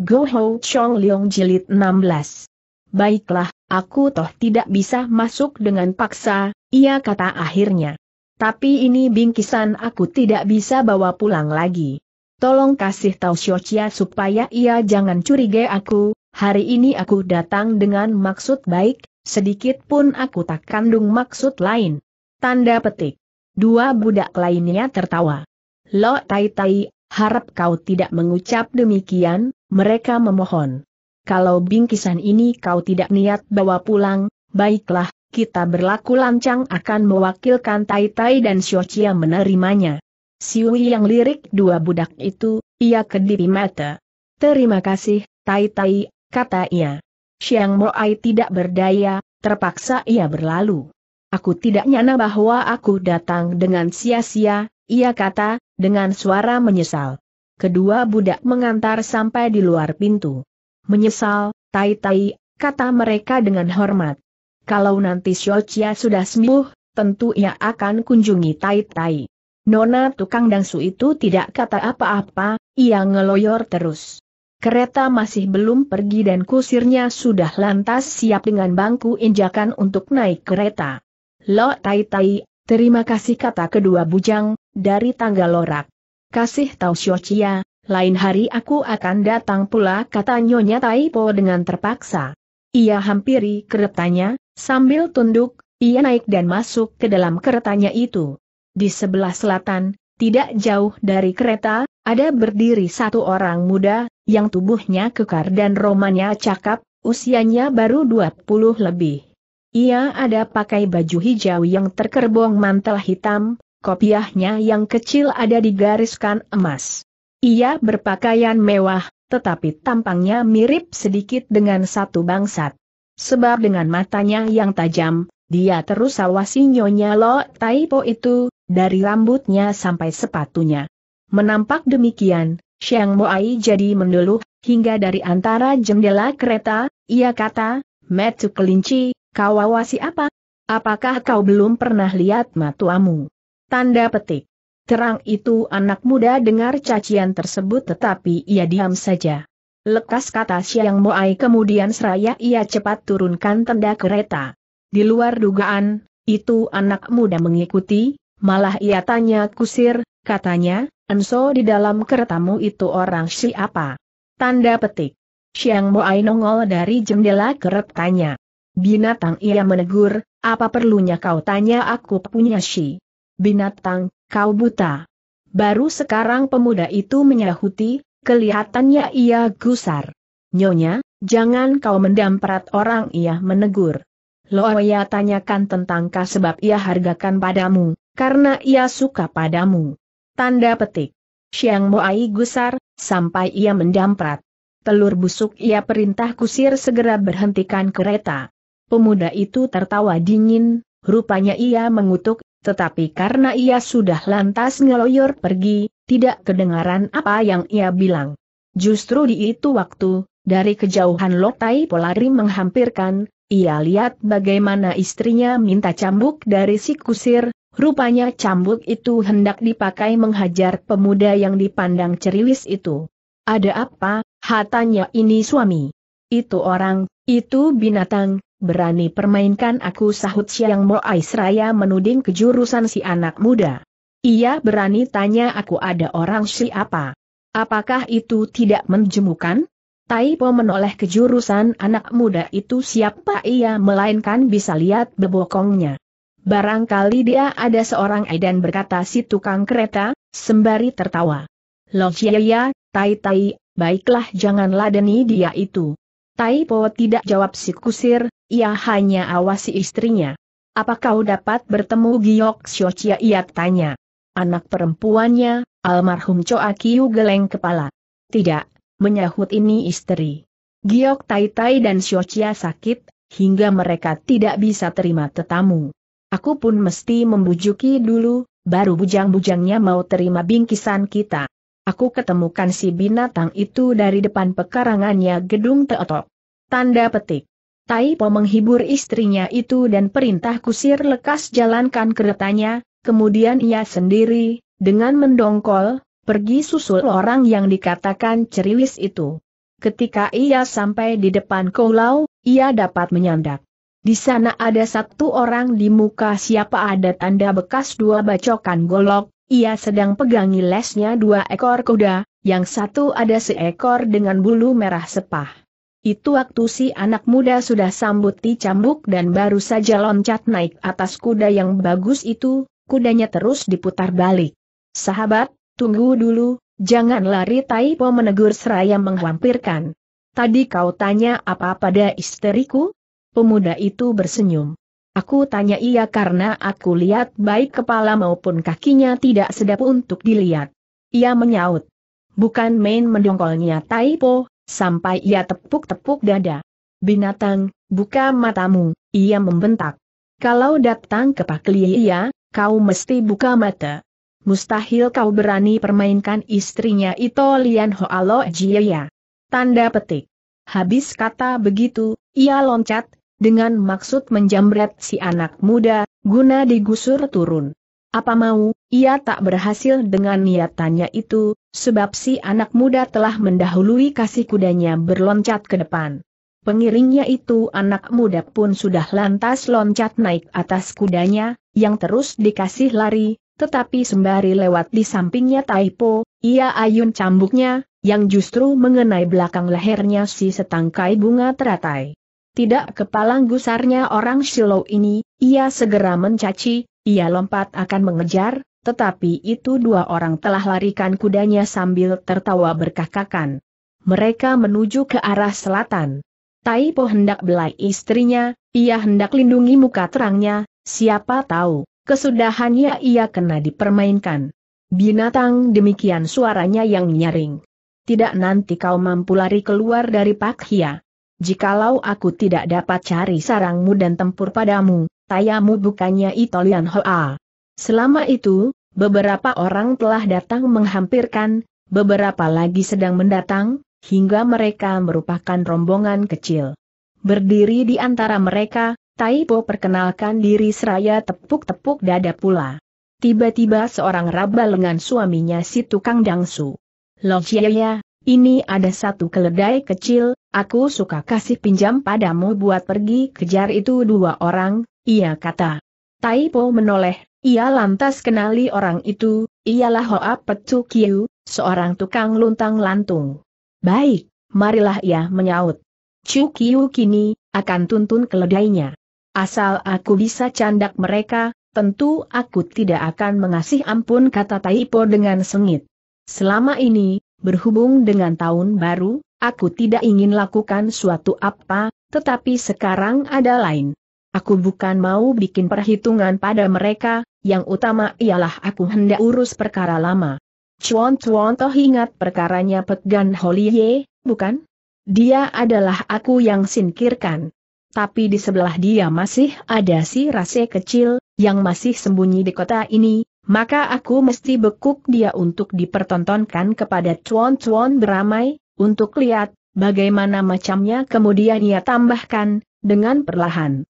Go Ho Chong Leong Jilid 16. Baiklah, aku toh tidak bisa masuk dengan paksa, ia kata akhirnya. Tapi ini bingkisan aku tidak bisa bawa pulang lagi. Tolong kasih tahu Xiochia supaya ia jangan curiga aku, hari ini aku datang dengan maksud baik, sedikit pun aku tak kandung maksud lain. Tanda petik. Dua budak lainnya tertawa. Lo Tai Tai, harap kau tidak mengucap demikian, mereka memohon. Kalau bingkisan ini kau tidak niat bawa pulang, baiklah, kita berlaku lancang akan mewakilkan Tai Tai dan Xiao Chia menerimanya. Siwi yang lirik dua budak itu, ia kedipi mata. Terima kasih, Tai Tai, kata ia. Xiang Moai tidak berdaya, terpaksa ia berlalu. Aku tidak nyana bahwa aku datang dengan sia-sia, ia kata, dengan suara menyesal kedua budak mengantar sampai di luar pintu. Menyesal, tai-tai, kata mereka dengan hormat. Kalau nanti Shochia sudah sembuh, tentu ia akan kunjungi tai-tai. Nona tukang dangsu itu tidak kata apa-apa, ia ngeloyor terus. Kereta masih belum pergi dan kusirnya sudah lantas siap dengan bangku injakan untuk naik kereta. Lo Tai Tai, terima kasih kata kedua bujang, dari tangga lorak kasih tahu Xiochia, lain hari aku akan datang pula kata Nyonya Taipo dengan terpaksa. Ia hampiri keretanya, sambil tunduk, ia naik dan masuk ke dalam keretanya itu. Di sebelah selatan, tidak jauh dari kereta, ada berdiri satu orang muda, yang tubuhnya kekar dan romanya cakap, usianya baru 20 lebih. Ia ada pakai baju hijau yang terkerbong mantel hitam, kopiahnya yang kecil ada digariskan emas. Ia berpakaian mewah, tetapi tampangnya mirip sedikit dengan satu bangsat. Sebab dengan matanya yang tajam, dia terus awasi Nyonya Lo Taipo itu, dari rambutnya sampai sepatunya. Menampak demikian, Xiang Moai jadi mendeluh, hingga dari antara jendela kereta, ia kata, Metu kelinci, kau awasi apa? Apakah kau belum pernah lihat matuamu? Tanda petik. Terang itu anak muda dengar cacian tersebut tetapi ia diam saja. Lekas kata Siang Moai kemudian seraya ia cepat turunkan tenda kereta. Di luar dugaan, itu anak muda mengikuti, malah ia tanya kusir, katanya, Enso di dalam keretamu itu orang siapa? Tanda petik. Siang Moai nongol dari jendela keretanya. Binatang ia menegur, apa perlunya kau tanya aku punya si? binatang, kau buta. Baru sekarang pemuda itu menyahuti, kelihatannya ia gusar. Nyonya, jangan kau mendamprat orang ia menegur. Loya tanyakan tentang kah sebab ia hargakan padamu, karena ia suka padamu. Tanda petik. Siang Moai gusar, sampai ia mendamprat. Telur busuk ia perintah kusir segera berhentikan kereta. Pemuda itu tertawa dingin, rupanya ia mengutuk tetapi karena ia sudah lantas ngeloyor pergi, tidak kedengaran apa yang ia bilang. Justru di itu waktu, dari kejauhan Lotai Polari menghampirkan, ia lihat bagaimana istrinya minta cambuk dari si kusir, rupanya cambuk itu hendak dipakai menghajar pemuda yang dipandang ceriwis itu. Ada apa, hatanya ini suami? Itu orang, itu binatang, berani permainkan aku sahut Siang Moai menuding kejurusan si anak muda. Ia berani tanya aku ada orang siapa. Apakah itu tidak menjemukan? Taipo menoleh kejurusan anak muda itu siapa ia melainkan bisa lihat bebokongnya. Barangkali dia ada seorang edan berkata si tukang kereta, sembari tertawa. Loh ya, tai tai, baiklah jangan ladeni dia itu. Tai Po tidak jawab si kusir, ia hanya awasi istrinya. Apa kau dapat bertemu Giok Xiochia ia tanya. Anak perempuannya, almarhum Choa Kiu geleng kepala. Tidak, menyahut ini istri. Giok Tai Tai dan Xiochia sakit, hingga mereka tidak bisa terima tetamu. Aku pun mesti membujuki dulu, baru bujang-bujangnya mau terima bingkisan kita. Aku ketemukan si binatang itu dari depan pekarangannya gedung Teotok. Tanda petik. Tai Po menghibur istrinya itu dan perintah kusir lekas jalankan keretanya, kemudian ia sendiri, dengan mendongkol, pergi susul orang yang dikatakan ceriwis itu. Ketika ia sampai di depan kolau, ia dapat menyandak. Di sana ada satu orang di muka siapa ada tanda bekas dua bacokan golok, ia sedang pegangi lesnya dua ekor kuda, yang satu ada seekor dengan bulu merah sepah. Itu waktu si anak muda sudah sambuti cambuk dan baru saja loncat naik atas kuda yang bagus itu, kudanya terus diputar balik. Sahabat, tunggu dulu, jangan lari Taipo menegur seraya menghampirkan. Tadi kau tanya apa pada istriku? Pemuda itu bersenyum. Aku tanya iya karena aku lihat baik kepala maupun kakinya tidak sedap untuk dilihat. Ia menyaut. Bukan main mendongkolnya Taipo, sampai ia tepuk-tepuk dada. Binatang, buka matamu, ia membentak. Kalau datang ke Lia, iya, kau mesti buka mata. Mustahil kau berani permainkan istrinya Ito Lian Jia. Jiaya. Tanda petik. Habis kata begitu, ia loncat, dengan maksud menjamret si anak muda, guna digusur turun. Apa mau, ia tak berhasil dengan niatannya itu, sebab si anak muda telah mendahului kasih kudanya berloncat ke depan. Pengiringnya itu anak muda pun sudah lantas loncat naik atas kudanya, yang terus dikasih lari, tetapi sembari lewat di sampingnya Taipo, ia ayun cambuknya, yang justru mengenai belakang lehernya si setangkai bunga teratai. Tidak kepalang gusarnya orang Shiloh ini, ia segera mencaci, ia lompat akan mengejar, tetapi itu dua orang telah larikan kudanya sambil tertawa berkakakan. Mereka menuju ke arah selatan. Tai Po hendak belai istrinya, ia hendak lindungi muka terangnya, siapa tahu, kesudahannya ia kena dipermainkan. Binatang demikian suaranya yang nyaring. Tidak nanti kau mampu lari keluar dari Pakhia. Jikalau aku tidak dapat cari sarangmu dan tempur padamu, tayamu bukannya Italian Hoa. Selama itu, beberapa orang telah datang menghampirkan, beberapa lagi sedang mendatang, hingga mereka merupakan rombongan kecil. Berdiri di antara mereka, Taipo perkenalkan diri seraya tepuk-tepuk dada pula. Tiba-tiba seorang raba lengan suaminya si tukang dangsu. Loh ya, ini ada satu keledai kecil, aku suka kasih pinjam padamu buat pergi kejar itu dua orang, ia kata. Taipo menoleh, ia lantas kenali orang itu, ialah Hoa Pecu Kiu, seorang tukang luntang lantung. Baik, marilah ia menyaut. Chu Kiu kini, akan tuntun keledainya. Asal aku bisa candak mereka, tentu aku tidak akan mengasih ampun kata Taipo dengan sengit. Selama ini, berhubung dengan tahun baru, aku tidak ingin lakukan suatu apa, tetapi sekarang ada lain. Aku bukan mau bikin perhitungan pada mereka, yang utama ialah aku hendak urus perkara lama. Chuan Chuan Toh ingat perkaranya Pegan Holie, bukan? Dia adalah aku yang singkirkan. Tapi di sebelah dia masih ada si rase kecil, yang masih sembunyi di kota ini, maka aku mesti bekuk dia untuk dipertontonkan kepada Chuan Chuan beramai, untuk lihat, bagaimana macamnya kemudian ia tambahkan, dengan perlahan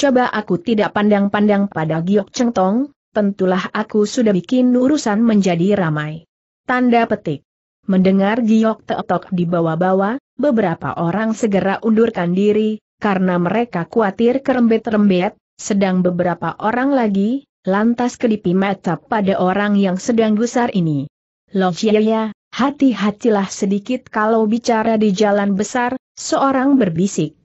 coba aku tidak pandang-pandang pada Giok Cheng Tong, tentulah aku sudah bikin urusan menjadi ramai. Tanda petik. Mendengar Giok Teotok di bawah-bawah, beberapa orang segera undurkan diri, karena mereka khawatir kerembet-rembet, sedang beberapa orang lagi, lantas kedipi mata pada orang yang sedang gusar ini. Loh ya, hati-hatilah sedikit kalau bicara di jalan besar, seorang berbisik.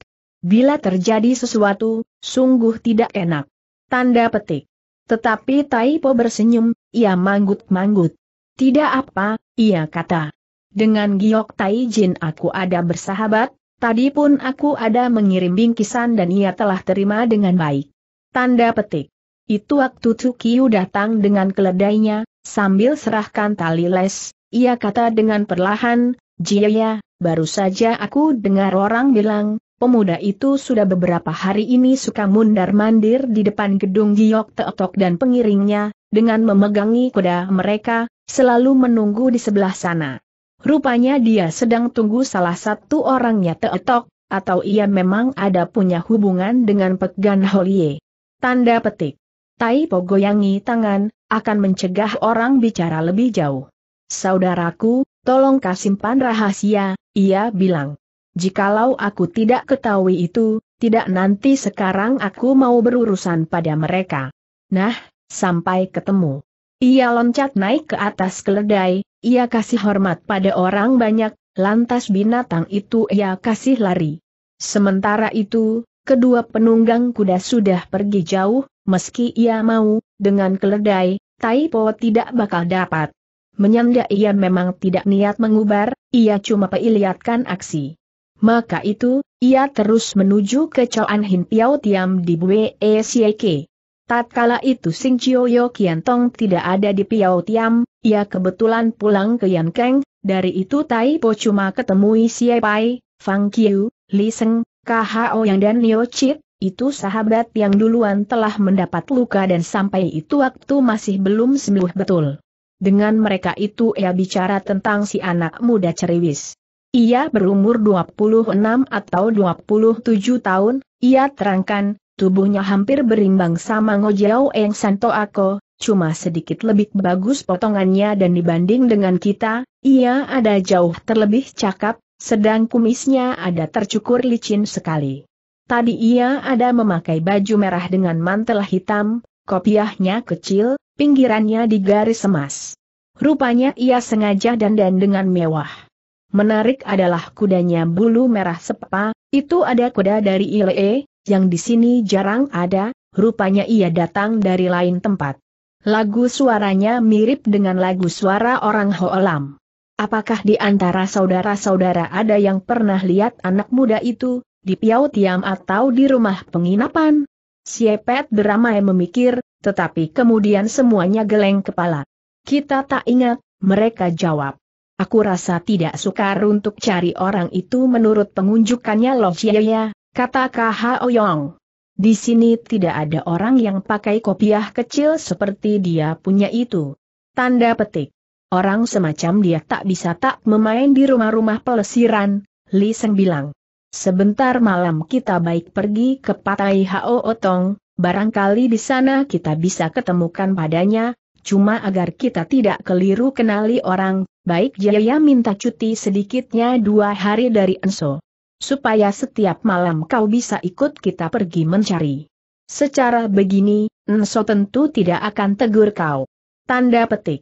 Bila terjadi sesuatu, Sungguh tidak enak. Tanda petik. Tetapi Taipo bersenyum, ia manggut-manggut. Tidak apa, ia kata. Dengan Giok Jin aku ada bersahabat, tadi pun aku ada mengirim bingkisan dan ia telah terima dengan baik. Tanda petik. Itu waktu Tsukio datang dengan keledainya, sambil serahkan tali les, ia kata dengan perlahan, Jia, ya, baru saja aku dengar orang bilang, Pemuda itu sudah beberapa hari ini suka mundar-mandir di depan gedung Giok Teotok dan pengiringnya, dengan memegangi kuda mereka, selalu menunggu di sebelah sana. Rupanya dia sedang tunggu salah satu orangnya Teotok, atau ia memang ada punya hubungan dengan Pegan Holie. Tanda petik. Tai Po goyangi tangan, akan mencegah orang bicara lebih jauh. Saudaraku, tolong kasimpan rahasia, ia bilang. Jikalau aku tidak ketahui itu, tidak nanti sekarang aku mau berurusan pada mereka. Nah, sampai ketemu. Ia loncat naik ke atas keledai, ia kasih hormat pada orang banyak, lantas binatang itu ia kasih lari. Sementara itu, kedua penunggang kuda sudah pergi jauh, meski ia mau, dengan keledai, Taipo tidak bakal dapat. Menyanda ia memang tidak niat mengubar, ia cuma pelihatkan aksi. Maka itu, ia terus menuju ke Choan Hin Piao Tiam di Bue Sieke. E Tatkala itu Sing Chio Yo Kian Tong tidak ada di Piao Tiam, ia kebetulan pulang ke Yan Keng, dari itu Tai Po cuma ketemui Sie Pai, Fang Qiu, Li Seng, KHO Yang dan Nio Chit, itu sahabat yang duluan telah mendapat luka dan sampai itu waktu masih belum sembuh betul. Dengan mereka itu ia bicara tentang si anak muda ceriwis. Ia berumur 26 atau 27 tahun, ia terangkan, tubuhnya hampir berimbang sama Ngojiao Eng Santo Ako, cuma sedikit lebih bagus potongannya dan dibanding dengan kita, ia ada jauh terlebih cakap, sedang kumisnya ada tercukur licin sekali. Tadi ia ada memakai baju merah dengan mantel hitam, kopiahnya kecil, pinggirannya digaris emas. Rupanya ia sengaja dandan dengan mewah. Menarik adalah kudanya bulu merah sepa, itu ada kuda dari Ile, yang di sini jarang ada, rupanya ia datang dari lain tempat. Lagu suaranya mirip dengan lagu suara orang Hoelam. Apakah di antara saudara-saudara ada yang pernah lihat anak muda itu, di Piau Tiam atau di rumah penginapan? Siepet beramai memikir, tetapi kemudian semuanya geleng kepala. Kita tak ingat, mereka jawab. Aku rasa tidak sukar untuk cari orang itu menurut pengunjukannya Lo Chiaya, kata K.H. Oyong. Di sini tidak ada orang yang pakai kopiah kecil seperti dia punya itu. Tanda petik. Orang semacam dia tak bisa tak memain di rumah-rumah pelesiran, Li Seng bilang. Sebentar malam kita baik pergi ke Patai Hao Otong, barangkali di sana kita bisa ketemukan padanya, cuma agar kita tidak keliru kenali orang, baik Jaya ya, minta cuti sedikitnya dua hari dari Enso. Supaya setiap malam kau bisa ikut kita pergi mencari. Secara begini, Enso tentu tidak akan tegur kau. Tanda petik.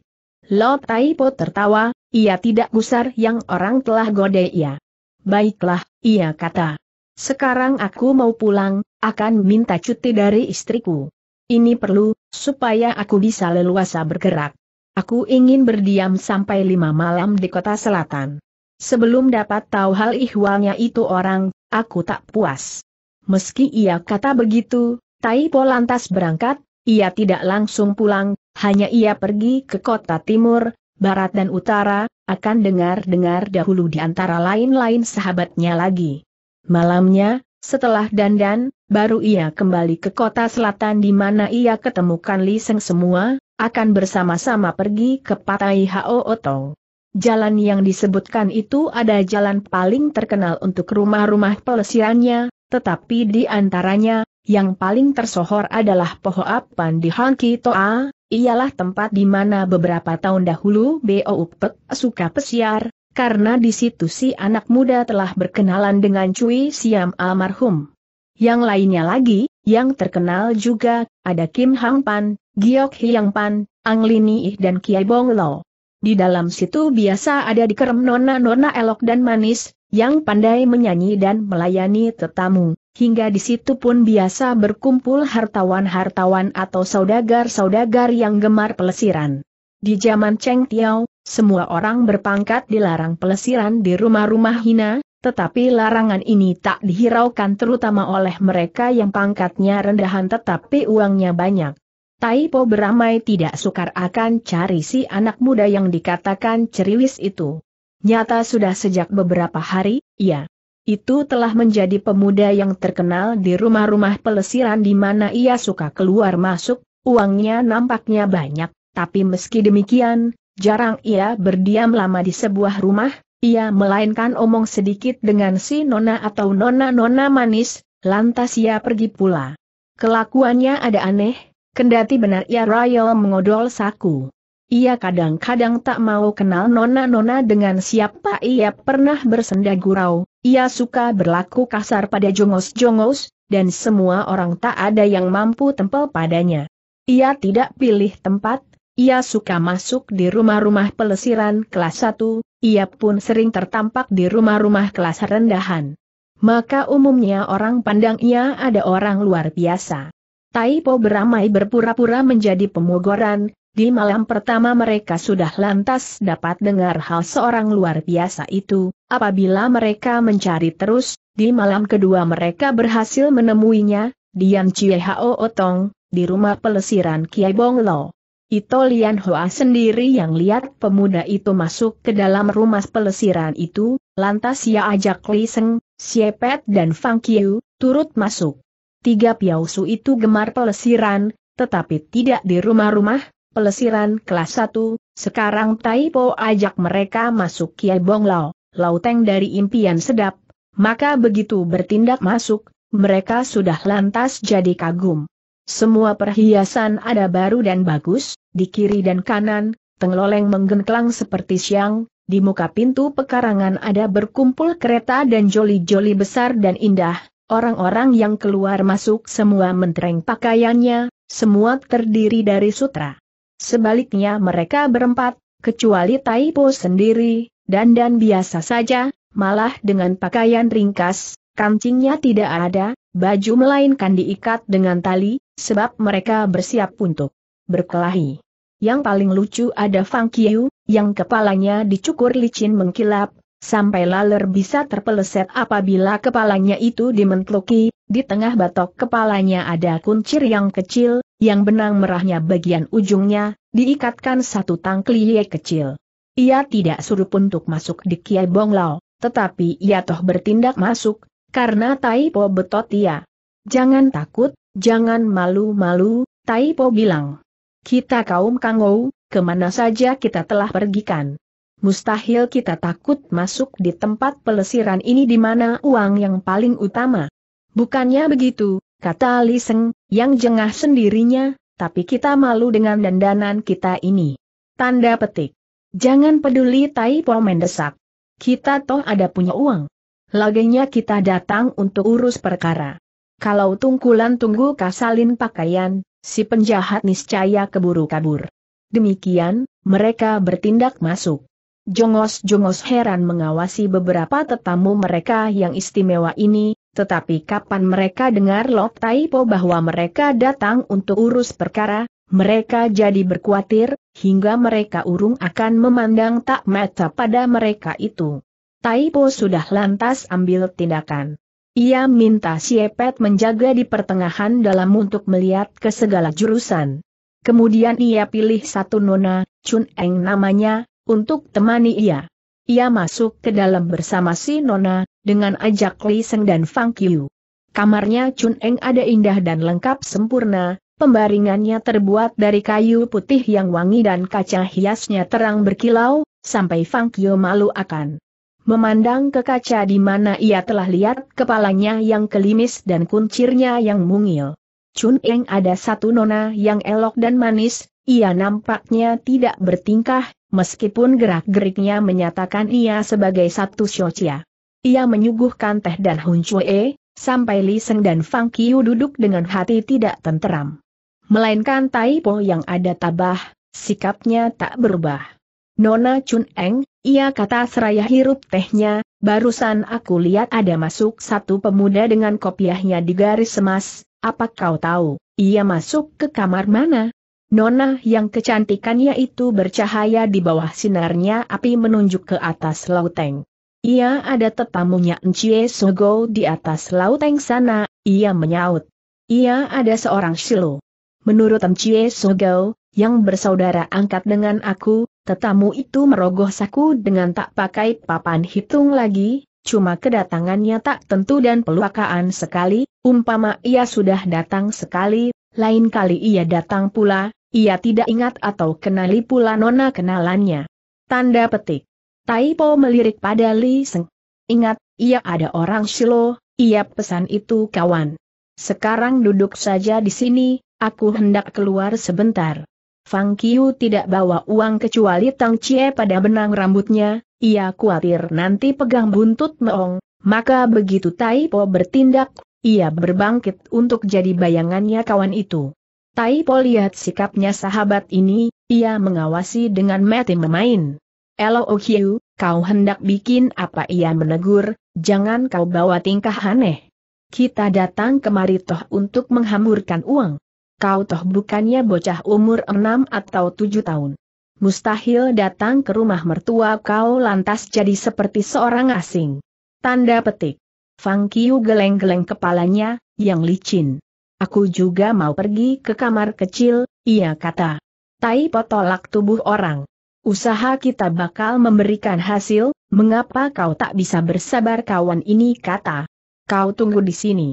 Lo Taipo tertawa, ia tidak gusar yang orang telah gode ia. Baiklah, ia kata. Sekarang aku mau pulang, akan minta cuti dari istriku. Ini perlu, supaya aku bisa leluasa bergerak. Aku ingin berdiam sampai lima malam di kota selatan. Sebelum dapat tahu hal ihwalnya itu orang, aku tak puas. Meski ia kata begitu, Taipo lantas berangkat, ia tidak langsung pulang, hanya ia pergi ke kota timur, barat dan utara, akan dengar-dengar dahulu di antara lain-lain sahabatnya lagi. Malamnya, setelah dandan, baru ia kembali ke kota selatan di mana ia ketemukan Liseng semua, akan bersama-sama pergi ke Patai Hao Otong. Jalan yang disebutkan itu ada jalan paling terkenal untuk rumah-rumah pelesirannya, tetapi di antaranya, yang paling tersohor adalah Pohoapan di Hongki Toa, ialah tempat di mana beberapa tahun dahulu Upek suka pesiar, karena di situ si anak muda telah berkenalan dengan Cui Siam almarhum. Yang lainnya lagi, yang terkenal juga, ada Kim Hang Pan, Giok Hiang Pan, Ang Lini dan Kiai Bong Lo. Di dalam situ biasa ada dikerem nona-nona elok dan manis, yang pandai menyanyi dan melayani tetamu, hingga di situ pun biasa berkumpul hartawan-hartawan atau saudagar-saudagar yang gemar pelesiran. Di zaman Cheng Tiao, semua orang berpangkat dilarang pelesiran di rumah-rumah hina, tetapi larangan ini tak dihiraukan terutama oleh mereka yang pangkatnya rendahan tetapi uangnya banyak. Tai Po beramai tidak sukar akan cari si anak muda yang dikatakan ceriwis itu. Nyata sudah sejak beberapa hari, ya. Itu telah menjadi pemuda yang terkenal di rumah-rumah pelesiran di mana ia suka keluar masuk, uangnya nampaknya banyak, tapi meski demikian, jarang ia berdiam lama di sebuah rumah, ia melainkan omong sedikit dengan si nona atau nona-nona manis, lantas ia pergi pula. Kelakuannya ada aneh, Kendati benar ia ya, royal mengodol saku. Ia kadang-kadang tak mau kenal nona-nona dengan siapa ia pernah bersenda gurau, ia suka berlaku kasar pada jongos-jongos, dan semua orang tak ada yang mampu tempel padanya. Ia tidak pilih tempat, ia suka masuk di rumah-rumah pelesiran kelas 1, ia pun sering tertampak di rumah-rumah kelas rendahan. Maka umumnya orang pandang ia ada orang luar biasa. Taipo beramai berpura-pura menjadi pemogoran, di malam pertama mereka sudah lantas dapat dengar hal seorang luar biasa itu, apabila mereka mencari terus, di malam kedua mereka berhasil menemuinya, Dian Chie Hao Otong, di rumah pelesiran Kiai Bong Lo. Ito Lian Hoa sendiri yang lihat pemuda itu masuk ke dalam rumah pelesiran itu, lantas ia ajak Li Seng, Siepet dan Fang Qiu, turut masuk. Tiga piausu itu gemar pelesiran, tetapi tidak di rumah-rumah, pelesiran kelas satu. sekarang Taipo ajak mereka masuk Kiai Bong Bonglao, lauteng dari impian sedap, maka begitu bertindak masuk, mereka sudah lantas jadi kagum. Semua perhiasan ada baru dan bagus, di kiri dan kanan, tengloleng menggengklang seperti siang, di muka pintu pekarangan ada berkumpul kereta dan joli-joli besar dan indah, Orang-orang yang keluar masuk semua mentereng pakaiannya, semua terdiri dari sutra. Sebaliknya mereka berempat, kecuali Taipo sendiri, dan dan biasa saja, malah dengan pakaian ringkas, kancingnya tidak ada, baju melainkan diikat dengan tali, sebab mereka bersiap untuk berkelahi. Yang paling lucu ada Fang Qiu, yang kepalanya dicukur licin mengkilap, sampai laler bisa terpeleset apabila kepalanya itu dimentluki, di tengah batok kepalanya ada kuncir yang kecil, yang benang merahnya bagian ujungnya, diikatkan satu tangkliye kecil. Ia tidak suruh untuk masuk di Kiai Bonglao, tetapi ia toh bertindak masuk, karena Taipo betot ia. Jangan takut, jangan malu-malu, Taipo bilang. Kita kaum Kangou, kemana saja kita telah pergikan mustahil kita takut masuk di tempat pelesiran ini di mana uang yang paling utama. Bukannya begitu, kata Liseng, yang jengah sendirinya, tapi kita malu dengan dandanan kita ini. Tanda petik. Jangan peduli Tai Po mendesak. Kita toh ada punya uang. Lagenya kita datang untuk urus perkara. Kalau tungkulan tunggu kasalin pakaian, si penjahat niscaya keburu kabur. Demikian, mereka bertindak masuk. Jongos-jongos heran mengawasi beberapa tetamu mereka yang istimewa ini, tetapi kapan mereka dengar Lok Taipo bahwa mereka datang untuk urus perkara, mereka jadi berkuatir, hingga mereka urung akan memandang tak mata pada mereka itu. Taipo sudah lantas ambil tindakan. Ia minta Siepet menjaga di pertengahan dalam untuk melihat ke segala jurusan. Kemudian ia pilih satu nona, Chun Eng namanya, untuk temani ia. Ia masuk ke dalam bersama si Nona, dengan ajak Li Seng dan Fang Qiu. Kamarnya Chun Eng ada indah dan lengkap sempurna, pembaringannya terbuat dari kayu putih yang wangi dan kaca hiasnya terang berkilau, sampai Fang Qiu malu akan memandang ke kaca di mana ia telah lihat kepalanya yang kelimis dan kuncirnya yang mungil. Chun Eng ada satu nona yang elok dan manis, ia nampaknya tidak bertingkah, meskipun gerak-geriknya menyatakan ia sebagai satu Shochia. Ia menyuguhkan teh dan Hun Chue, sampai Li Seng dan Fang Qiu duduk dengan hati tidak tenteram. Melainkan Tai Po yang ada tabah, sikapnya tak berubah. Nona Chun Eng, ia kata seraya hirup tehnya, barusan aku lihat ada masuk satu pemuda dengan kopiahnya di garis emas, apa kau tahu, ia masuk ke kamar mana? Nona yang kecantikannya itu bercahaya di bawah sinarnya api menunjuk ke atas lauteng. Ia ada tetamunya Encie Sogo di atas lauteng sana, ia menyaut. Ia ada seorang silu. Menurut Encie Sogo, yang bersaudara angkat dengan aku, tetamu itu merogoh saku dengan tak pakai papan hitung lagi, cuma kedatangannya tak tentu dan peluakaan sekali, umpama ia sudah datang sekali, lain kali ia datang pula, ia tidak ingat atau kenali pula nona kenalannya. Tanda petik. Taipo melirik pada Li Seng. Ingat, ia ada orang silo, ia pesan itu kawan. Sekarang duduk saja di sini, aku hendak keluar sebentar. Fang Qiu tidak bawa uang kecuali Tang Chie pada benang rambutnya, ia khawatir nanti pegang buntut meong, maka begitu Taipo bertindak, ia berbangkit untuk jadi bayangannya kawan itu. Tai Po lihat sikapnya sahabat ini, ia mengawasi dengan mati memain. Elo Okiu, kau hendak bikin apa ia menegur, jangan kau bawa tingkah aneh. Kita datang kemari toh untuk menghamburkan uang. Kau toh bukannya bocah umur enam atau tujuh tahun. Mustahil datang ke rumah mertua kau lantas jadi seperti seorang asing. Tanda petik. Fang Qiu geleng-geleng kepalanya, yang licin. Aku juga mau pergi ke kamar kecil, ia kata. Tai potolak tubuh orang. Usaha kita bakal memberikan hasil, mengapa kau tak bisa bersabar kawan ini kata. Kau tunggu di sini.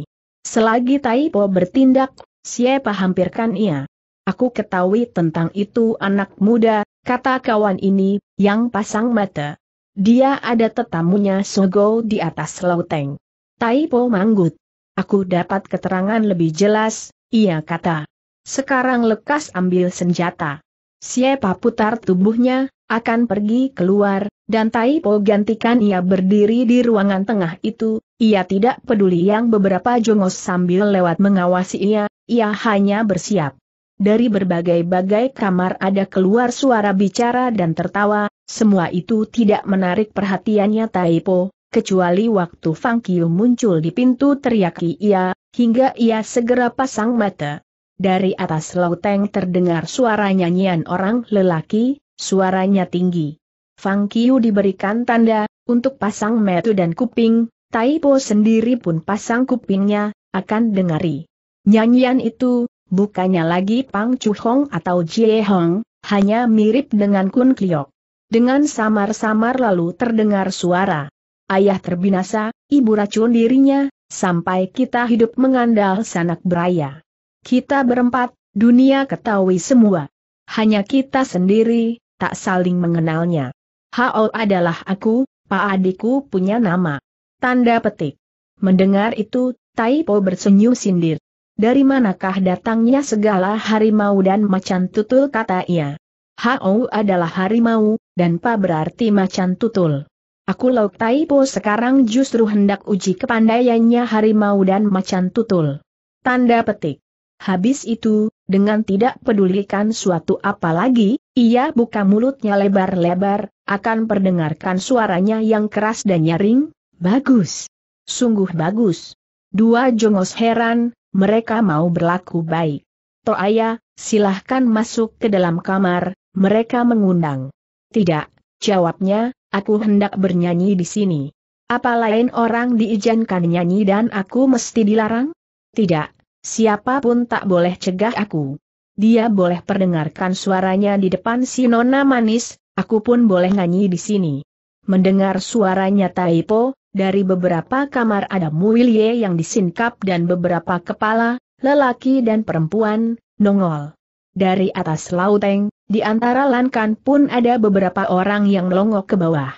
Selagi Po bertindak, siapa hampirkan ia. Aku ketahui tentang itu anak muda, kata kawan ini, yang pasang mata. Dia ada tetamunya Sogo di atas lauteng. Taipo manggut. Aku dapat keterangan lebih jelas, ia kata. Sekarang lekas ambil senjata. Siapa putar tubuhnya, akan pergi keluar, dan Taipo gantikan ia berdiri di ruangan tengah itu, ia tidak peduli yang beberapa jongos sambil lewat mengawasi ia, ia hanya bersiap. Dari berbagai-bagai kamar ada keluar suara bicara dan tertawa, semua itu tidak menarik perhatiannya Taipo, kecuali waktu Fang Qiu muncul di pintu teriaki ia, hingga ia segera pasang mata. Dari atas lauteng terdengar suara nyanyian orang lelaki, suaranya tinggi. Fang Qiu diberikan tanda, untuk pasang mata dan kuping, Taipo sendiri pun pasang kupingnya, akan dengari. Nyanyian itu, bukannya lagi Pang Chu Hong atau Jie Hong, hanya mirip dengan Kun Kliok. Dengan samar-samar lalu terdengar suara ayah terbinasa, ibu racun dirinya, sampai kita hidup mengandal sanak beraya. Kita berempat, dunia ketahui semua. Hanya kita sendiri, tak saling mengenalnya. Hao adalah aku, Pak adikku punya nama. Tanda petik. Mendengar itu, Taipo bersenyum sindir. Dari manakah datangnya segala harimau dan macan tutul kata ia. Hao adalah harimau, dan Pa berarti macan tutul. Aku Lauk po sekarang justru hendak uji kepandaiannya harimau dan macan tutul. Tanda petik. Habis itu, dengan tidak pedulikan suatu apa lagi, ia buka mulutnya lebar-lebar, akan perdengarkan suaranya yang keras dan nyaring, bagus. Sungguh bagus. Dua jongos heran, mereka mau berlaku baik. Toaya, silahkan masuk ke dalam kamar, mereka mengundang. Tidak, jawabnya, Aku hendak bernyanyi di sini. Apa lain orang diizinkan nyanyi dan aku mesti dilarang? Tidak, siapapun tak boleh cegah aku. Dia boleh perdengarkan suaranya di depan si nona manis, aku pun boleh nyanyi di sini. Mendengar suaranya Taipo, dari beberapa kamar ada Muilie yang disingkap dan beberapa kepala, lelaki dan perempuan, nongol. Dari atas lauteng, di antara lankan pun ada beberapa orang yang melongok ke bawah.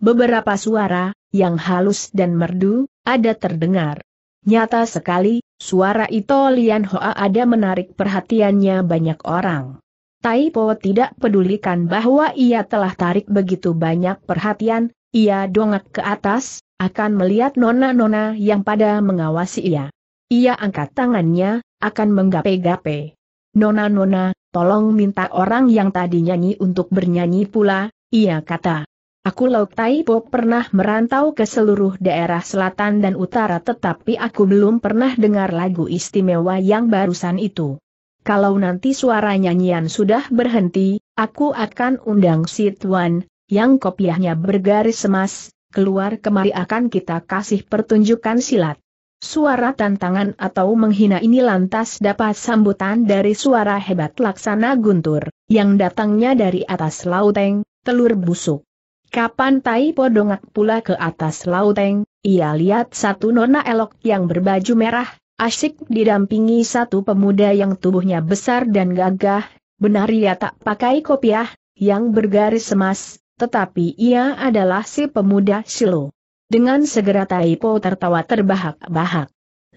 Beberapa suara, yang halus dan merdu, ada terdengar. Nyata sekali, suara itu Lian Hoa ada menarik perhatiannya banyak orang. Taipo tidak pedulikan bahwa ia telah tarik begitu banyak perhatian, ia dongak ke atas, akan melihat nona-nona yang pada mengawasi ia. Ia angkat tangannya, akan menggapai-gapai. Nona-nona, tolong minta orang yang tadi nyanyi untuk bernyanyi pula, ia kata. Aku Lauk Tai Po pernah merantau ke seluruh daerah selatan dan utara tetapi aku belum pernah dengar lagu istimewa yang barusan itu. Kalau nanti suara nyanyian sudah berhenti, aku akan undang si Tuan, yang kopiahnya bergaris emas, keluar kemari akan kita kasih pertunjukan silat. Suara tantangan atau menghina ini lantas dapat sambutan dari suara hebat laksana guntur, yang datangnya dari atas lauteng, telur busuk. Kapan tai podongak pula ke atas lauteng, ia lihat satu nona elok yang berbaju merah, asyik didampingi satu pemuda yang tubuhnya besar dan gagah, benar ia tak pakai kopiah, yang bergaris emas, tetapi ia adalah si pemuda Silo. Dengan segera Taipo tertawa terbahak-bahak.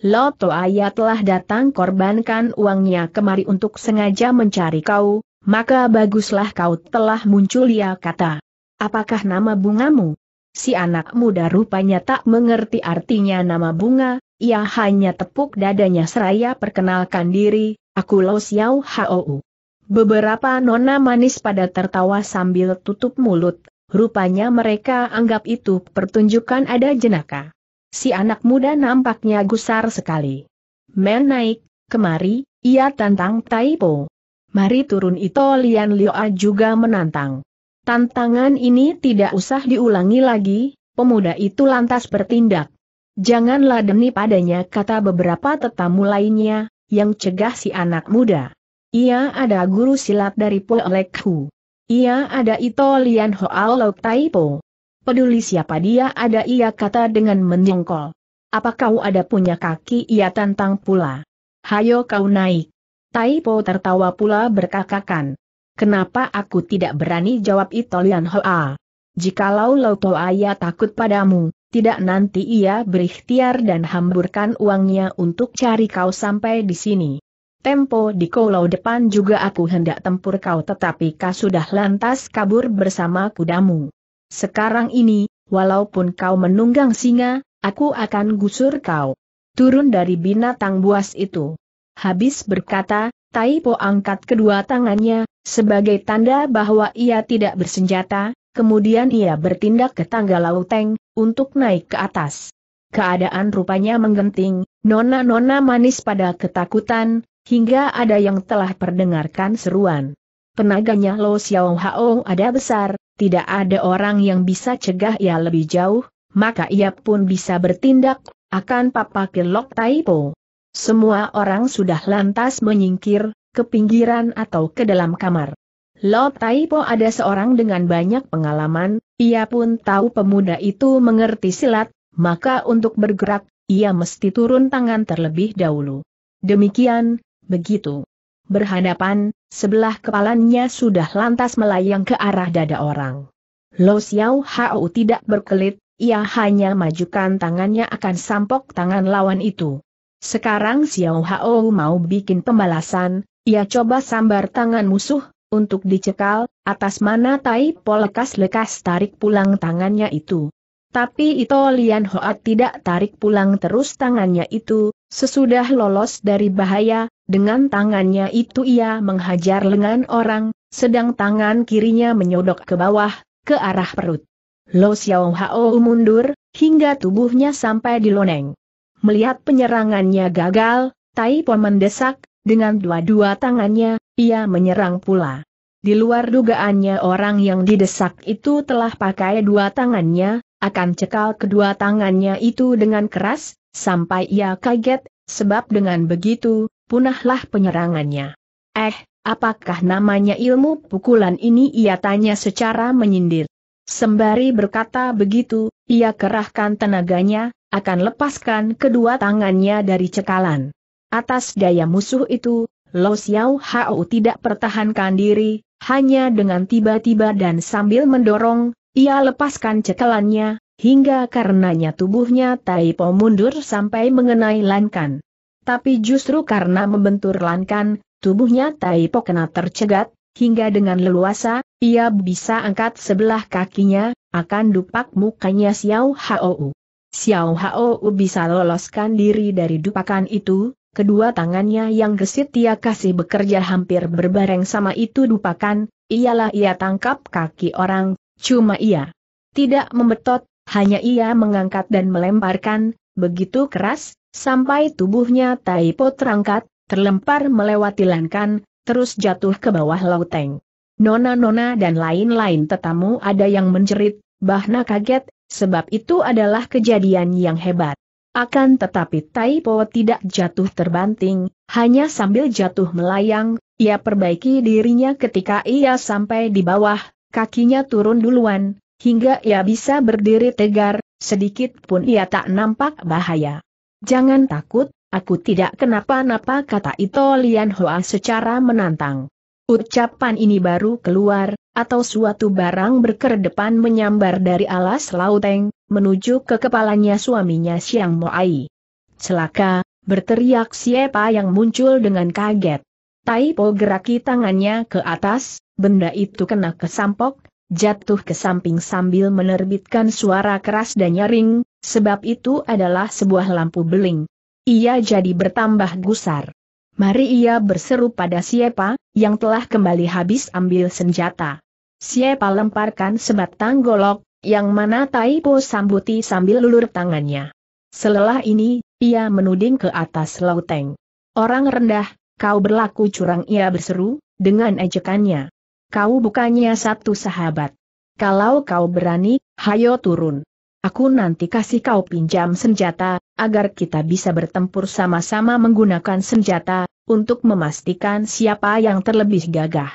Loto Ayah telah datang korbankan uangnya kemari untuk sengaja mencari kau, maka baguslah kau telah muncul ya kata. Apakah nama bungamu? Si anak muda rupanya tak mengerti artinya nama bunga, ia hanya tepuk dadanya seraya perkenalkan diri, aku Lo Xiao Hou. Beberapa nona manis pada tertawa sambil tutup mulut, Rupanya mereka anggap itu pertunjukan ada jenaka. Si anak muda nampaknya gusar sekali. Men naik, kemari, ia tantang Taipo. Mari turun itu Lian Lioa juga menantang. Tantangan ini tidak usah diulangi lagi, pemuda itu lantas bertindak. Janganlah demi padanya kata beberapa tetamu lainnya, yang cegah si anak muda. Ia ada guru silat dari Poelek ia ada Ito Lian Hoal Tai Taipo. Peduli siapa dia ada ia kata dengan menyongkol. Apa kau ada punya kaki ia tantang pula. Hayo kau naik. Taipo tertawa pula berkakakan. Kenapa aku tidak berani jawab Ito Lian Hoa? Jikalau Lauto Aya takut padamu, tidak nanti ia berikhtiar dan hamburkan uangnya untuk cari kau sampai di sini. Tempo di kolau depan juga aku hendak tempur kau tetapi kau sudah lantas kabur bersama kudamu. Sekarang ini, walaupun kau menunggang singa, aku akan gusur kau. Turun dari binatang buas itu. Habis berkata, Po angkat kedua tangannya, sebagai tanda bahwa ia tidak bersenjata, kemudian ia bertindak ke tangga lauteng, untuk naik ke atas. Keadaan rupanya menggenting, nona-nona manis pada ketakutan, hingga ada yang telah perdengarkan seruan. Tenaganya Lo Xiao Hao ada besar, tidak ada orang yang bisa cegah ia lebih jauh, maka ia pun bisa bertindak, akan Papa Kilok Taipo. Semua orang sudah lantas menyingkir, ke pinggiran atau ke dalam kamar. Lo Taipo ada seorang dengan banyak pengalaman, ia pun tahu pemuda itu mengerti silat, maka untuk bergerak, ia mesti turun tangan terlebih dahulu. Demikian, begitu. Berhadapan, sebelah kepalanya sudah lantas melayang ke arah dada orang. Lo Xiao Hao tidak berkelit, ia hanya majukan tangannya akan sampok tangan lawan itu. Sekarang Xiao Hao mau bikin pembalasan, ia coba sambar tangan musuh, untuk dicekal, atas mana Tai Po lekas-lekas tarik pulang tangannya itu. Tapi itu Lian Hoat tidak tarik pulang terus tangannya itu, sesudah lolos dari bahaya, dengan tangannya itu ia menghajar lengan orang, sedang tangan kirinya menyodok ke bawah, ke arah perut. Lo Xiao Hao mundur, hingga tubuhnya sampai di loneng. Melihat penyerangannya gagal, Tai Po mendesak, dengan dua-dua tangannya, ia menyerang pula. Di luar dugaannya orang yang didesak itu telah pakai dua tangannya, akan cekal kedua tangannya itu dengan keras, sampai ia kaget, sebab dengan begitu, punahlah penyerangannya. Eh, apakah namanya ilmu pukulan ini ia tanya secara menyindir. Sembari berkata begitu, ia kerahkan tenaganya, akan lepaskan kedua tangannya dari cekalan. Atas daya musuh itu, Lo Xiao Hao tidak pertahankan diri, hanya dengan tiba-tiba dan sambil mendorong, ia lepaskan cekalannya, hingga karenanya tubuhnya Tai Po mundur sampai mengenai lankan tapi justru karena membentur lankan, tubuhnya Taipo kena tercegat, hingga dengan leluasa, ia bisa angkat sebelah kakinya, akan dupak mukanya Xiao Hou. Xiao Hou bisa loloskan diri dari dupakan itu, kedua tangannya yang gesit ia kasih bekerja hampir berbareng sama itu dupakan, ialah ia tangkap kaki orang, cuma ia tidak membetot, hanya ia mengangkat dan melemparkan, begitu keras, sampai tubuhnya Tai Po terangkat, terlempar melewati lankan, terus jatuh ke bawah lauteng. Nona-nona dan lain-lain tetamu ada yang menjerit, Bahna kaget, sebab itu adalah kejadian yang hebat. Akan tetapi Tai Po tidak jatuh terbanting, hanya sambil jatuh melayang, ia perbaiki dirinya ketika ia sampai di bawah, kakinya turun duluan, hingga ia bisa berdiri tegar, Sedikit pun ia tak nampak bahaya. Jangan takut, aku tidak kenapa-napa kata Ito Lian Hoa secara menantang. Ucapan ini baru keluar, atau suatu barang berkedepan menyambar dari alas lauteng, menuju ke kepalanya suaminya Siang Moai. Celaka, berteriak siapa yang muncul dengan kaget. Tai Po geraki tangannya ke atas, benda itu kena kesampok, jatuh ke samping sambil menerbitkan suara keras dan nyaring, sebab itu adalah sebuah lampu beling. Ia jadi bertambah gusar. Mari ia berseru pada siapa yang telah kembali habis ambil senjata. Siapa lemparkan sebatang golok, yang mana Taipo sambuti sambil lulur tangannya. Selelah ini, ia menuding ke atas lauteng. Orang rendah, kau berlaku curang ia berseru, dengan ejekannya kau bukannya satu sahabat. Kalau kau berani, hayo turun. Aku nanti kasih kau pinjam senjata, agar kita bisa bertempur sama-sama menggunakan senjata, untuk memastikan siapa yang terlebih gagah.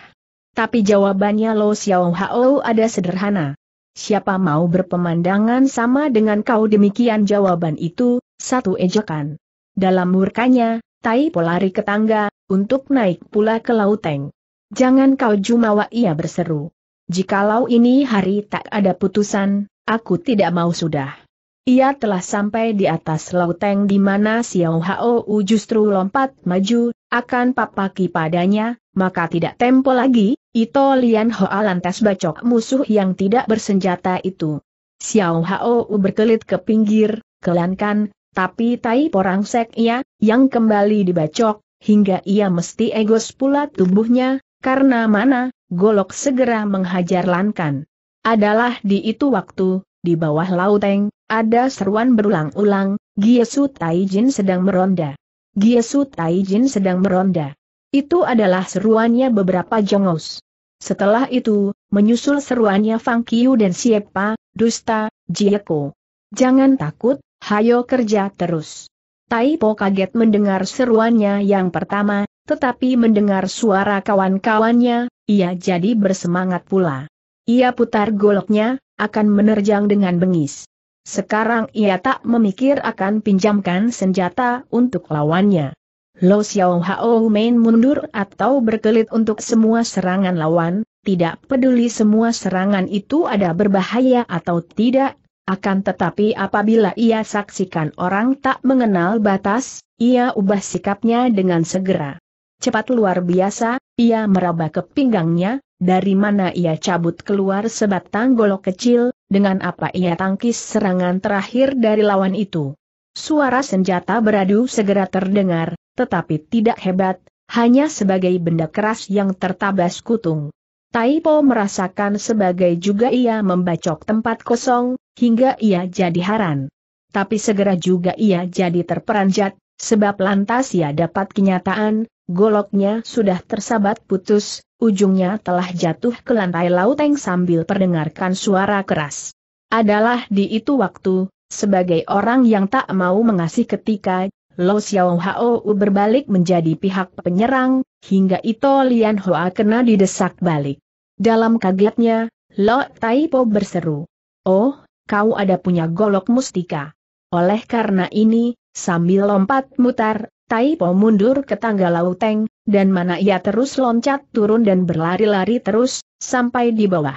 Tapi jawabannya Lo Xiao Hao ada sederhana. Siapa mau berpemandangan sama dengan kau demikian jawaban itu, satu ejekan. Dalam murkanya, Tai polari ke tangga, untuk naik pula ke lauteng. Jangan kau jumawa ia berseru. Jikalau ini hari tak ada putusan, aku tidak mau sudah. Ia telah sampai di atas lauteng di mana Xiao Hao justru lompat maju, akan papaki padanya, maka tidak tempo lagi, Ito Lian Hoa lantas bacok musuh yang tidak bersenjata itu. Xiao Hao berkelit ke pinggir, kelankan, tapi tai porang sek ia, yang kembali dibacok, hingga ia mesti egos pula tubuhnya, karena mana, golok segera menghajar Lankan. Adalah di itu waktu, di bawah lauteng, ada seruan berulang-ulang, Giesu Taijin sedang meronda. Giesu Taijin sedang meronda. Itu adalah seruannya beberapa jongos. Setelah itu, menyusul seruannya Fang Qiu dan Siepa, Dusta, Jieko. Jangan takut, hayo kerja terus. Tai Po kaget mendengar seruannya yang pertama, tetapi mendengar suara kawan-kawannya, ia jadi bersemangat pula. Ia putar goloknya, akan menerjang dengan bengis. Sekarang ia tak memikir akan pinjamkan senjata untuk lawannya. Lo Xiao Hao main mundur atau berkelit untuk semua serangan lawan, tidak peduli semua serangan itu ada berbahaya atau tidak, akan tetapi apabila ia saksikan orang tak mengenal batas, ia ubah sikapnya dengan segera. Cepat luar biasa, ia meraba ke pinggangnya, dari mana ia cabut keluar sebatang golok kecil, dengan apa ia tangkis serangan terakhir dari lawan itu. Suara senjata beradu segera terdengar, tetapi tidak hebat, hanya sebagai benda keras yang tertabas kutung. Taipo merasakan sebagai juga ia membacok tempat kosong, hingga ia jadi haran. Tapi segera juga ia jadi terperanjat, sebab lantas ia dapat kenyataan, Goloknya sudah tersabat putus, ujungnya telah jatuh ke lantai lauteng sambil perdengarkan suara keras. Adalah di itu waktu, sebagai orang yang tak mau mengasih ketika, Lo Xiao Hao berbalik menjadi pihak penyerang, hingga Ito Lian Hoa kena didesak balik. Dalam kagetnya, Lo Taipo berseru. Oh, kau ada punya golok mustika. Oleh karena ini, sambil lompat mutar, Tai Po mundur ke tangga lauteng, dan mana ia terus loncat turun dan berlari-lari terus, sampai di bawah.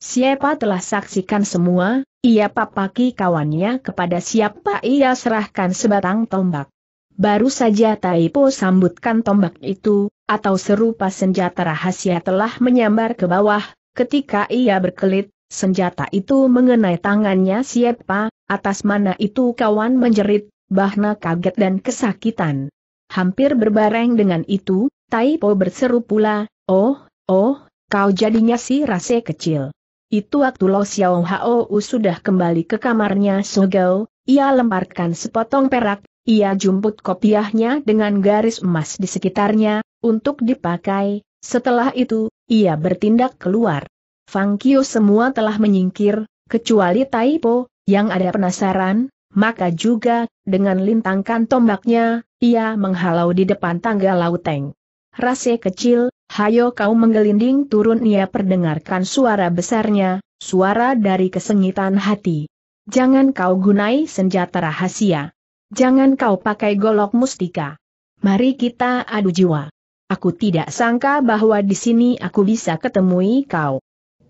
Siapa telah saksikan semua, ia papaki kawannya kepada siapa ia serahkan sebatang tombak. Baru saja Tai Po sambutkan tombak itu, atau serupa senjata rahasia telah menyambar ke bawah, ketika ia berkelit, senjata itu mengenai tangannya siapa, atas mana itu kawan menjerit, Bahna kaget dan kesakitan. Hampir berbareng dengan itu, Taipo berseru pula, Oh, oh, kau jadinya si rase kecil. Itu waktu Lo Xiao Hao sudah kembali ke kamarnya Sogao, ia lemparkan sepotong perak, ia jumput kopiahnya dengan garis emas di sekitarnya, untuk dipakai, setelah itu, ia bertindak keluar. Fang Qiu semua telah menyingkir, kecuali Taipo, yang ada penasaran, maka juga, dengan lintangkan tombaknya, ia menghalau di depan tangga lauteng. Rase kecil, hayo kau menggelinding turun ia perdengarkan suara besarnya, suara dari kesengitan hati. Jangan kau gunai senjata rahasia. Jangan kau pakai golok mustika. Mari kita adu jiwa. Aku tidak sangka bahwa di sini aku bisa ketemui kau.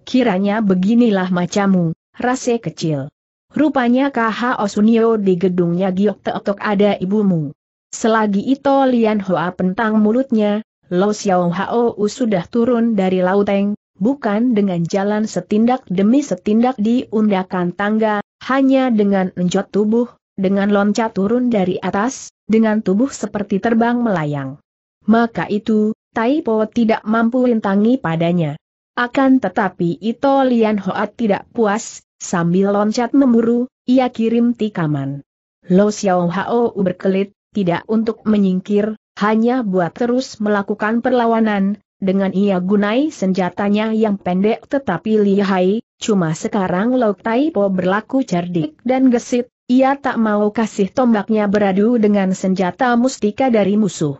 Kiranya beginilah macamu, rase kecil. Rupanya KH Osunio di gedungnya Giok Teotok ada ibumu. Selagi itu Lian Hoa pentang mulutnya, Lo Xiao Hao sudah turun dari lauteng, bukan dengan jalan setindak demi setindak di undakan tangga, hanya dengan enjot tubuh, dengan loncat turun dari atas, dengan tubuh seperti terbang melayang. Maka itu, Taipo tidak mampu rintangi padanya. Akan tetapi itu Lian Hoat tidak puas, Sambil loncat memburu, ia kirim tikaman. Lo Xiao Hao berkelit, tidak untuk menyingkir, hanya buat terus melakukan perlawanan, dengan ia gunai senjatanya yang pendek tetapi lihai, cuma sekarang Lo Po berlaku cerdik dan gesit, ia tak mau kasih tombaknya beradu dengan senjata mustika dari musuh.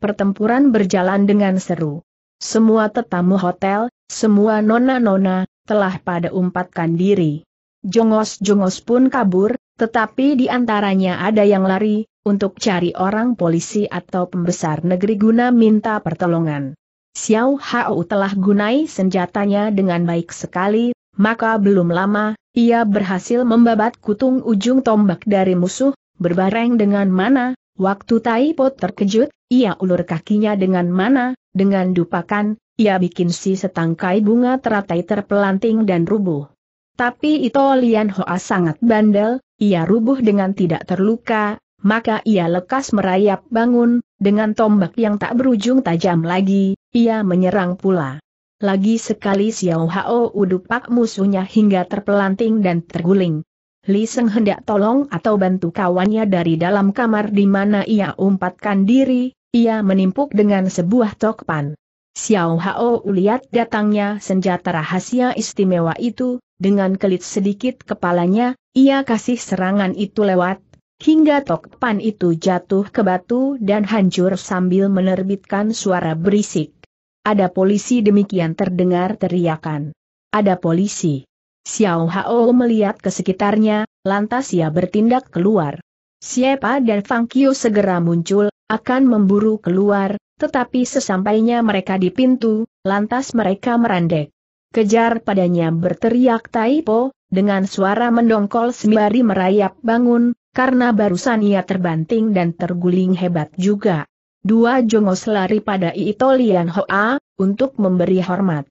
Pertempuran berjalan dengan seru. Semua tetamu hotel, semua nona-nona, telah pada umpatkan diri. Jongos-jongos pun kabur, tetapi di antaranya ada yang lari, untuk cari orang polisi atau pembesar negeri guna minta pertolongan. Xiao Hao telah gunai senjatanya dengan baik sekali, maka belum lama, ia berhasil membabat kutung ujung tombak dari musuh, berbareng dengan mana, waktu Tai Taipo terkejut, ia ulur kakinya dengan mana, dengan dupakan, ia bikin si setangkai bunga teratai terpelanting dan rubuh. Tapi Ito Lian Hoa sangat bandel, ia rubuh dengan tidak terluka, maka ia lekas merayap bangun, dengan tombak yang tak berujung tajam lagi, ia menyerang pula. Lagi sekali Xiao Hao udupak musuhnya hingga terpelanting dan terguling. Li Seng hendak tolong atau bantu kawannya dari dalam kamar di mana ia umpatkan diri, ia menimpuk dengan sebuah tokpan. Xiao Hao lihat datangnya senjata rahasia istimewa itu, dengan kelit sedikit kepalanya, ia kasih serangan itu lewat, hingga Tokpan itu jatuh ke batu dan hancur sambil menerbitkan suara berisik. Ada polisi demikian terdengar teriakan. Ada polisi. Xiao Hao melihat ke sekitarnya, lantas ia bertindak keluar. Siapa dan Fang Qiu segera muncul, akan memburu keluar, tetapi sesampainya mereka di pintu, lantas mereka merandek. Kejar padanya berteriak Taipo, dengan suara mendongkol sembari merayap bangun, karena barusan ia terbanting dan terguling hebat juga. Dua jongos lari pada Lian Hoa, untuk memberi hormat.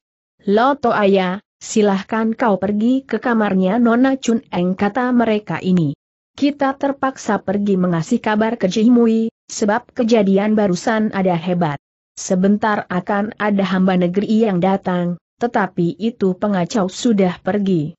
Loto Aya, silahkan kau pergi ke kamarnya Nona Chun Eng kata mereka ini. Kita terpaksa pergi mengasih kabar ke Jimui, Sebab kejadian barusan ada hebat. Sebentar akan ada hamba negeri yang datang, tetapi itu pengacau sudah pergi.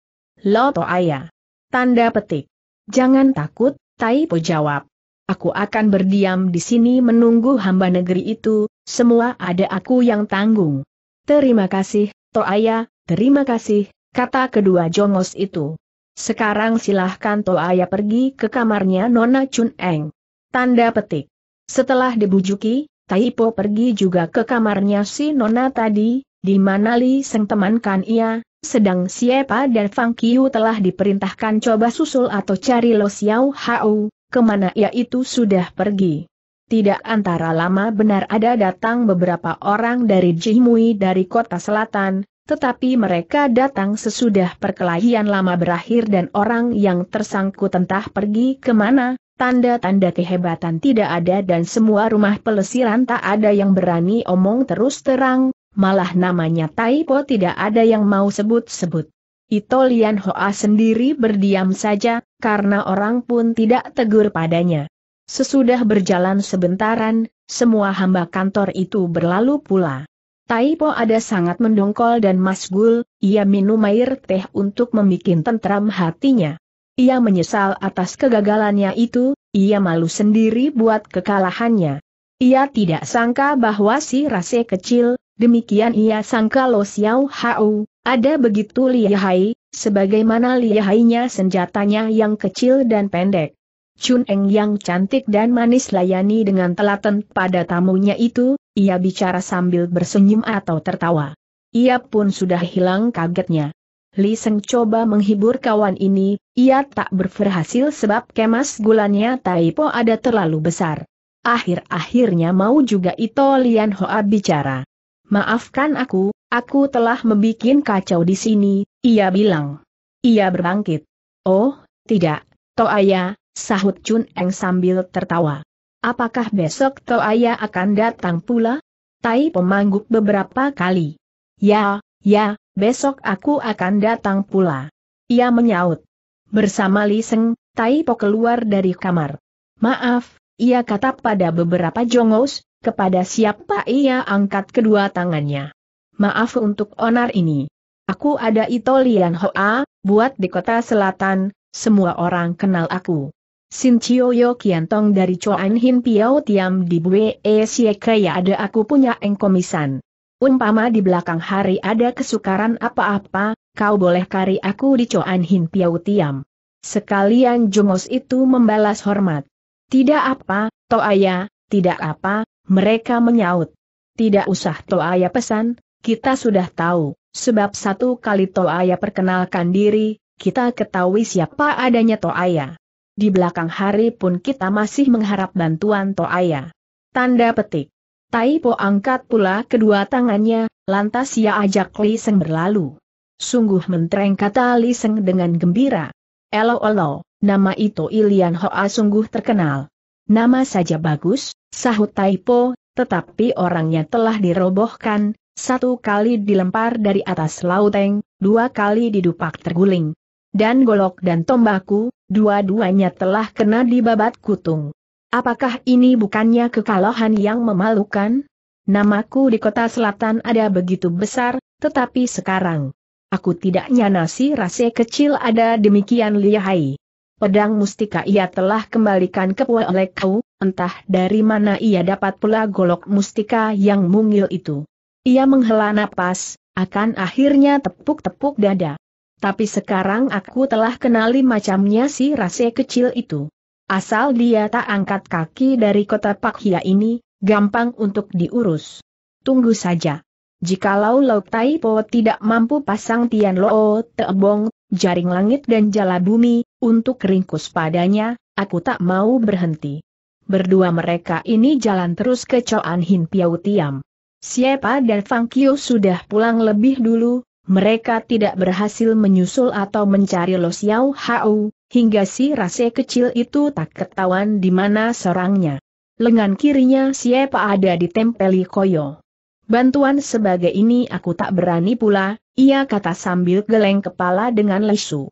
Loto ayah. Tanda petik. Jangan takut, Taipo jawab. Aku akan berdiam di sini menunggu hamba negeri itu, semua ada aku yang tanggung. Terima kasih, Toaya, terima kasih, kata kedua jongos itu. Sekarang silahkan Toaya pergi ke kamarnya Nona Chun Eng. Tanda petik. Setelah dibujuki, Taipo pergi juga ke kamarnya si Nona tadi, di mana Li Seng temankan ia, sedang siapa dan Fang Qiu telah diperintahkan coba susul atau cari Lo Xiao Hao, kemana ia itu sudah pergi. Tidak antara lama benar ada datang beberapa orang dari Jimui dari kota selatan, tetapi mereka datang sesudah perkelahian lama berakhir dan orang yang tersangkut entah pergi kemana, Tanda-tanda kehebatan tidak ada dan semua rumah pelesiran tak ada yang berani omong terus terang, malah namanya Taipo tidak ada yang mau sebut-sebut. Ito Lian Hoa sendiri berdiam saja, karena orang pun tidak tegur padanya. Sesudah berjalan sebentaran, semua hamba kantor itu berlalu pula. Taipo ada sangat mendongkol dan masgul, ia minum air teh untuk membuat tentram hatinya. Ia menyesal atas kegagalannya itu, ia malu sendiri buat kekalahannya. Ia tidak sangka bahwa si rase kecil, demikian ia sangka Lo Xiao Hau, ada begitu lihai, sebagaimana lihainya senjatanya yang kecil dan pendek. Chun Eng yang cantik dan manis layani dengan telaten pada tamunya itu, ia bicara sambil bersenyum atau tertawa. Ia pun sudah hilang kagetnya. Li Seng coba menghibur kawan ini, ia tak berhasil sebab kemas gulannya Taipo ada terlalu besar. Akhir-akhirnya mau juga itu Lian Hoa bicara. Maafkan aku, aku telah membuat kacau di sini, ia bilang. Ia berbangkit. Oh, tidak, Toaya, sahut Chun Eng sambil tertawa. Apakah besok Toaya akan datang pula? Tai pemangguk beberapa kali. Ya, ya, besok aku akan datang pula. Ia menyaut. Bersama Liseng, Tai Po keluar dari kamar. Maaf, ia kata pada beberapa jongos, kepada siapa ia angkat kedua tangannya. Maaf untuk onar ini. Aku ada Italian Hoa, buat di kota selatan, semua orang kenal aku. Sin Chio Yo Kiantong dari Chuan Hin Piao Tiam di Bue E Kaya ada aku punya engkomisan. Umpama di belakang hari ada kesukaran apa-apa, kau boleh kari aku di Coan Hin Piau Tiam. Sekalian Jungos itu membalas hormat. Tidak apa, Toaya, tidak apa, mereka menyaut. Tidak usah Toaya pesan, kita sudah tahu, sebab satu kali Toaya perkenalkan diri, kita ketahui siapa adanya Toaya. Di belakang hari pun kita masih mengharap bantuan Toaya. Tanda petik. Tai Po angkat pula kedua tangannya, lantas ia ajak Li Seng berlalu. Sungguh mentereng kata Li Seng dengan gembira. Elo elo, nama itu Ilian Hoa sungguh terkenal. Nama saja bagus, sahut Tai Po, tetapi orangnya telah dirobohkan, satu kali dilempar dari atas lauteng, dua kali didupak terguling. Dan golok dan tombaku, dua-duanya telah kena di babat kutung. Apakah ini bukannya kekalahan yang memalukan? Namaku di kota selatan ada begitu besar, tetapi sekarang. Aku tidak nyana rasa rase kecil ada demikian lihai. Pedang mustika ia telah kembalikan ke kau, entah dari mana ia dapat pula golok mustika yang mungil itu. Ia menghela napas, akan akhirnya tepuk-tepuk dada. Tapi sekarang aku telah kenali macamnya si rase kecil itu. Asal dia tak angkat kaki dari kota Hia ini, gampang untuk diurus. Tunggu saja. Jikalau Tai Taipo tidak mampu pasang Tian Loo Tebong, jaring langit dan jala bumi, untuk ringkus padanya, aku tak mau berhenti. Berdua mereka ini jalan terus ke Coan Hin Piau Tiam. Siapa dan Fang Qiu sudah pulang lebih dulu, mereka tidak berhasil menyusul atau mencari Lo Xiao Hao, hingga si rase kecil itu tak ketahuan di mana serangnya. Lengan kirinya siapa ada di tempeli koyo. Bantuan sebagai ini aku tak berani pula, ia kata sambil geleng kepala dengan lesu.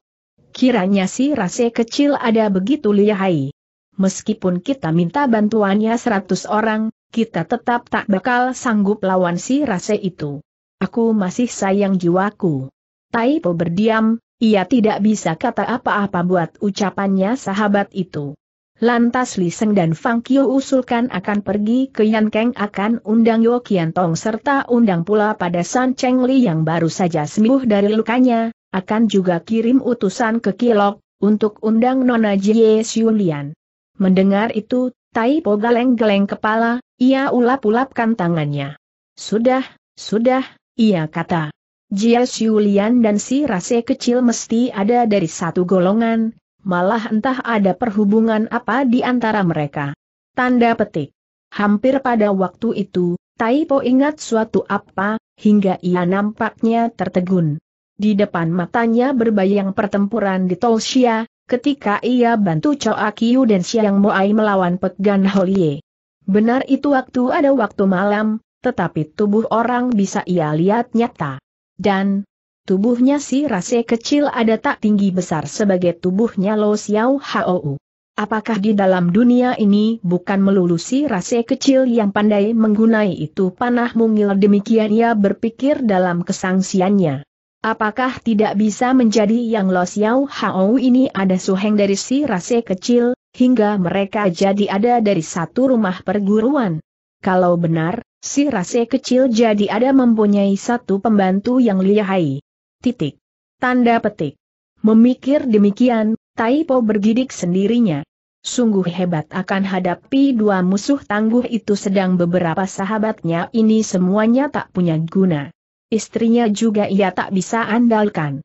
Kiranya si rase kecil ada begitu lihai. Meskipun kita minta bantuannya seratus orang, kita tetap tak bakal sanggup lawan si rase itu. Aku masih sayang jiwaku. Taipo berdiam, ia tidak bisa kata apa-apa buat ucapannya sahabat itu. Lantas Li Seng dan Fang Qiu usulkan akan pergi ke Yan Keng akan undang Yo Kian Tong serta undang pula pada San Cheng Li yang baru saja sembuh dari lukanya, akan juga kirim utusan ke Kilok, untuk undang Nona Jie Lian. Mendengar itu, Tai Po geleng-geleng kepala, ia ulap-ulapkan tangannya. Sudah, sudah, ia kata. Jia Xiulian dan si Rase kecil mesti ada dari satu golongan, malah entah ada perhubungan apa di antara mereka. Tanda petik. Hampir pada waktu itu, Taipo ingat suatu apa, hingga ia nampaknya tertegun. Di depan matanya berbayang pertempuran di Tolsia, ketika ia bantu Choa Kiyu dan Siang Moai melawan Pegan Holie. Benar itu waktu ada waktu malam, tetapi tubuh orang bisa ia lihat nyata. Dan tubuhnya si rase kecil ada tak tinggi besar sebagai tubuhnya Lo Xiao Hou. Apakah di dalam dunia ini bukan melulu si rase kecil yang pandai menggunai itu panah mungil demikian ia berpikir dalam kesangsiannya. Apakah tidak bisa menjadi yang Lo Xiao hou ini ada suheng dari si rase kecil, hingga mereka jadi ada dari satu rumah perguruan? Kalau benar, Si rase kecil jadi ada mempunyai satu pembantu yang lihai. Titik. Tanda petik. Memikir demikian, Taipo bergidik sendirinya. Sungguh hebat akan hadapi dua musuh tangguh itu sedang beberapa sahabatnya ini semuanya tak punya guna. Istrinya juga ia tak bisa andalkan.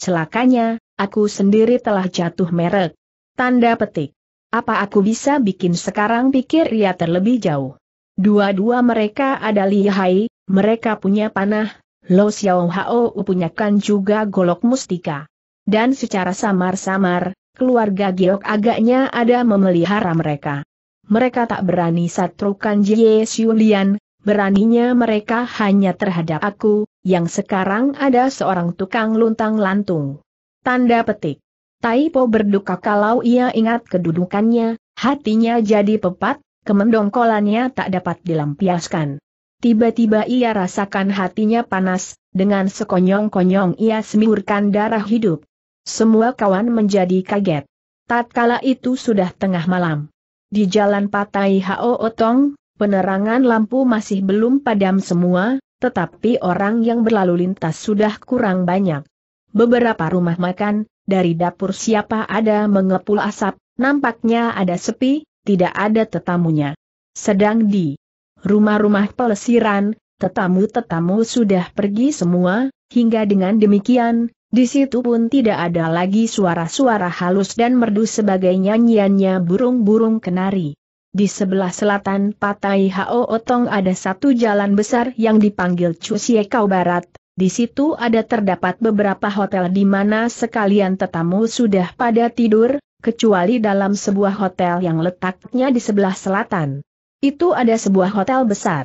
Celakanya, aku sendiri telah jatuh merek. Tanda petik. Apa aku bisa bikin sekarang pikir ia terlebih jauh. Dua-dua mereka ada lihai, mereka punya panah, Lo Xiao Hao punyakan juga golok mustika. Dan secara samar-samar, keluarga Giok agaknya ada memelihara mereka. Mereka tak berani satrukan Jie Xiu Lian. beraninya mereka hanya terhadap aku, yang sekarang ada seorang tukang luntang-lantung. Tanda petik. Tai Po berduka kalau ia ingat kedudukannya, hatinya jadi pepat, kemendongkolannya tak dapat dilampiaskan. Tiba-tiba ia rasakan hatinya panas, dengan sekonyong-konyong ia semburkan darah hidup. Semua kawan menjadi kaget. Tatkala itu sudah tengah malam. Di jalan Patai Hao Otong, penerangan lampu masih belum padam semua, tetapi orang yang berlalu lintas sudah kurang banyak. Beberapa rumah makan, dari dapur siapa ada mengepul asap, nampaknya ada sepi, tidak ada tetamunya. Sedang di rumah-rumah pelesiran, tetamu-tetamu sudah pergi semua, hingga dengan demikian, di situ pun tidak ada lagi suara-suara halus dan merdu sebagai nyanyiannya burung-burung kenari. Di sebelah selatan Patai Hao Otong ada satu jalan besar yang dipanggil Chusiekau Barat, di situ ada terdapat beberapa hotel di mana sekalian tetamu sudah pada tidur, kecuali dalam sebuah hotel yang letaknya di sebelah selatan. Itu ada sebuah hotel besar.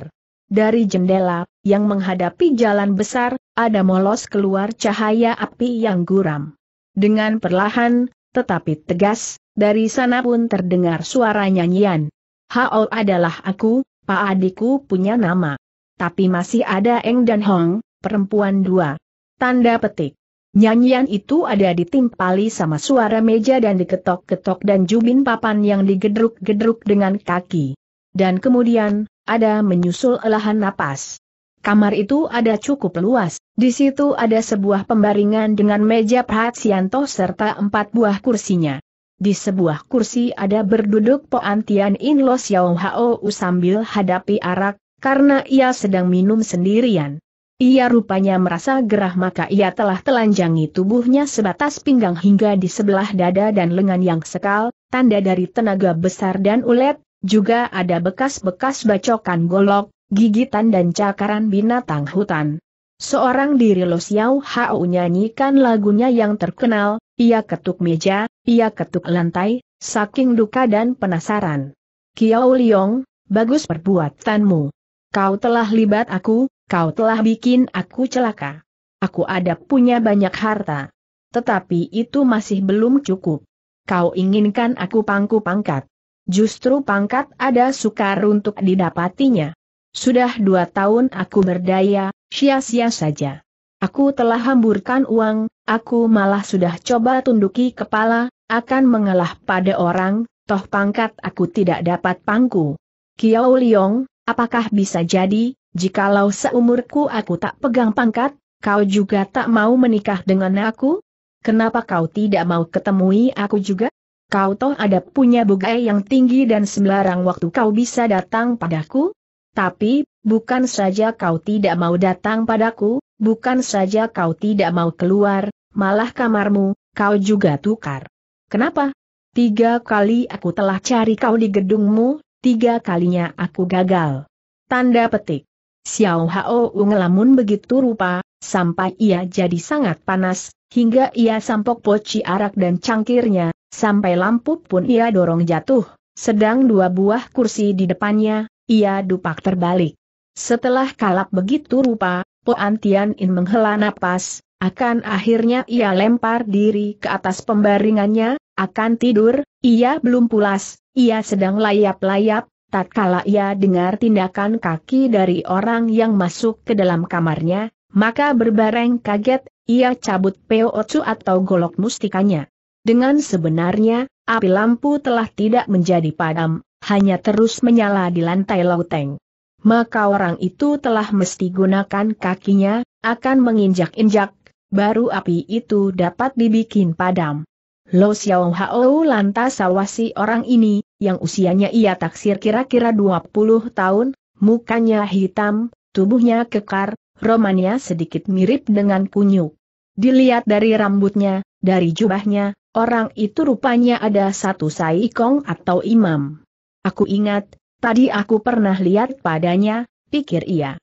Dari jendela, yang menghadapi jalan besar, ada molos keluar cahaya api yang guram. Dengan perlahan, tetapi tegas, dari sana pun terdengar suara nyanyian. Hao adalah aku, Pak adikku punya nama. Tapi masih ada Eng dan Hong, perempuan dua. Tanda petik. Nyanyian itu ada ditimpali sama suara meja dan diketok-ketok dan jubin papan yang digedruk-gedruk dengan kaki. Dan kemudian, ada menyusul elahan napas. Kamar itu ada cukup luas, di situ ada sebuah pembaringan dengan meja Pratsianto serta empat buah kursinya. Di sebuah kursi ada berduduk Poantian In Los Yau Hao sambil hadapi arak, karena ia sedang minum sendirian. Ia rupanya merasa gerah maka ia telah telanjangi tubuhnya sebatas pinggang hingga di sebelah dada dan lengan yang sekal, tanda dari tenaga besar dan ulet, juga ada bekas-bekas bacokan golok, gigitan dan cakaran binatang hutan. Seorang diri Lo Xiao Hao nyanyikan lagunya yang terkenal, ia ketuk meja, ia ketuk lantai, saking duka dan penasaran. Kiao Liong, bagus perbuatanmu. Kau telah libat aku, kau telah bikin aku celaka. Aku ada punya banyak harta. Tetapi itu masih belum cukup. Kau inginkan aku pangku pangkat. Justru pangkat ada sukar untuk didapatinya. Sudah dua tahun aku berdaya, sia-sia saja. Aku telah hamburkan uang, aku malah sudah coba tunduki kepala, akan mengalah pada orang, toh pangkat aku tidak dapat pangku. Kiao Liong, apakah bisa jadi, jikalau seumurku aku tak pegang pangkat, kau juga tak mau menikah dengan aku? Kenapa kau tidak mau ketemui aku juga? Kau toh ada punya bugai yang tinggi dan sembarang waktu kau bisa datang padaku? Tapi, bukan saja kau tidak mau datang padaku, bukan saja kau tidak mau keluar, malah kamarmu, kau juga tukar. Kenapa? Tiga kali aku telah cari kau di gedungmu, tiga kalinya aku gagal. Tanda petik. Xiao Hao ngelamun begitu rupa, sampai ia jadi sangat panas, hingga ia sampok poci arak dan cangkirnya, sampai lampu pun ia dorong jatuh, sedang dua buah kursi di depannya, ia dupak terbalik. Setelah kalap begitu rupa, Poan Tian In menghela napas, akan akhirnya ia lempar diri ke atas pembaringannya, akan tidur, ia belum pulas, ia sedang layap-layap, Tatkala ia dengar tindakan kaki dari orang yang masuk ke dalam kamarnya, maka berbareng kaget, ia cabut peocu atau golok mustikanya. Dengan sebenarnya, api lampu telah tidak menjadi padam, hanya terus menyala di lantai loteng. Maka orang itu telah mesti gunakan kakinya, akan menginjak-injak, baru api itu dapat dibikin padam. Lo Xiao Hao lantas awasi orang ini, yang usianya ia taksir kira-kira 20 tahun, mukanya hitam, tubuhnya kekar, romannya sedikit mirip dengan kunyuk. Dilihat dari rambutnya, dari jubahnya, orang itu rupanya ada satu saikong atau imam. Aku ingat, tadi aku pernah lihat padanya, pikir ia.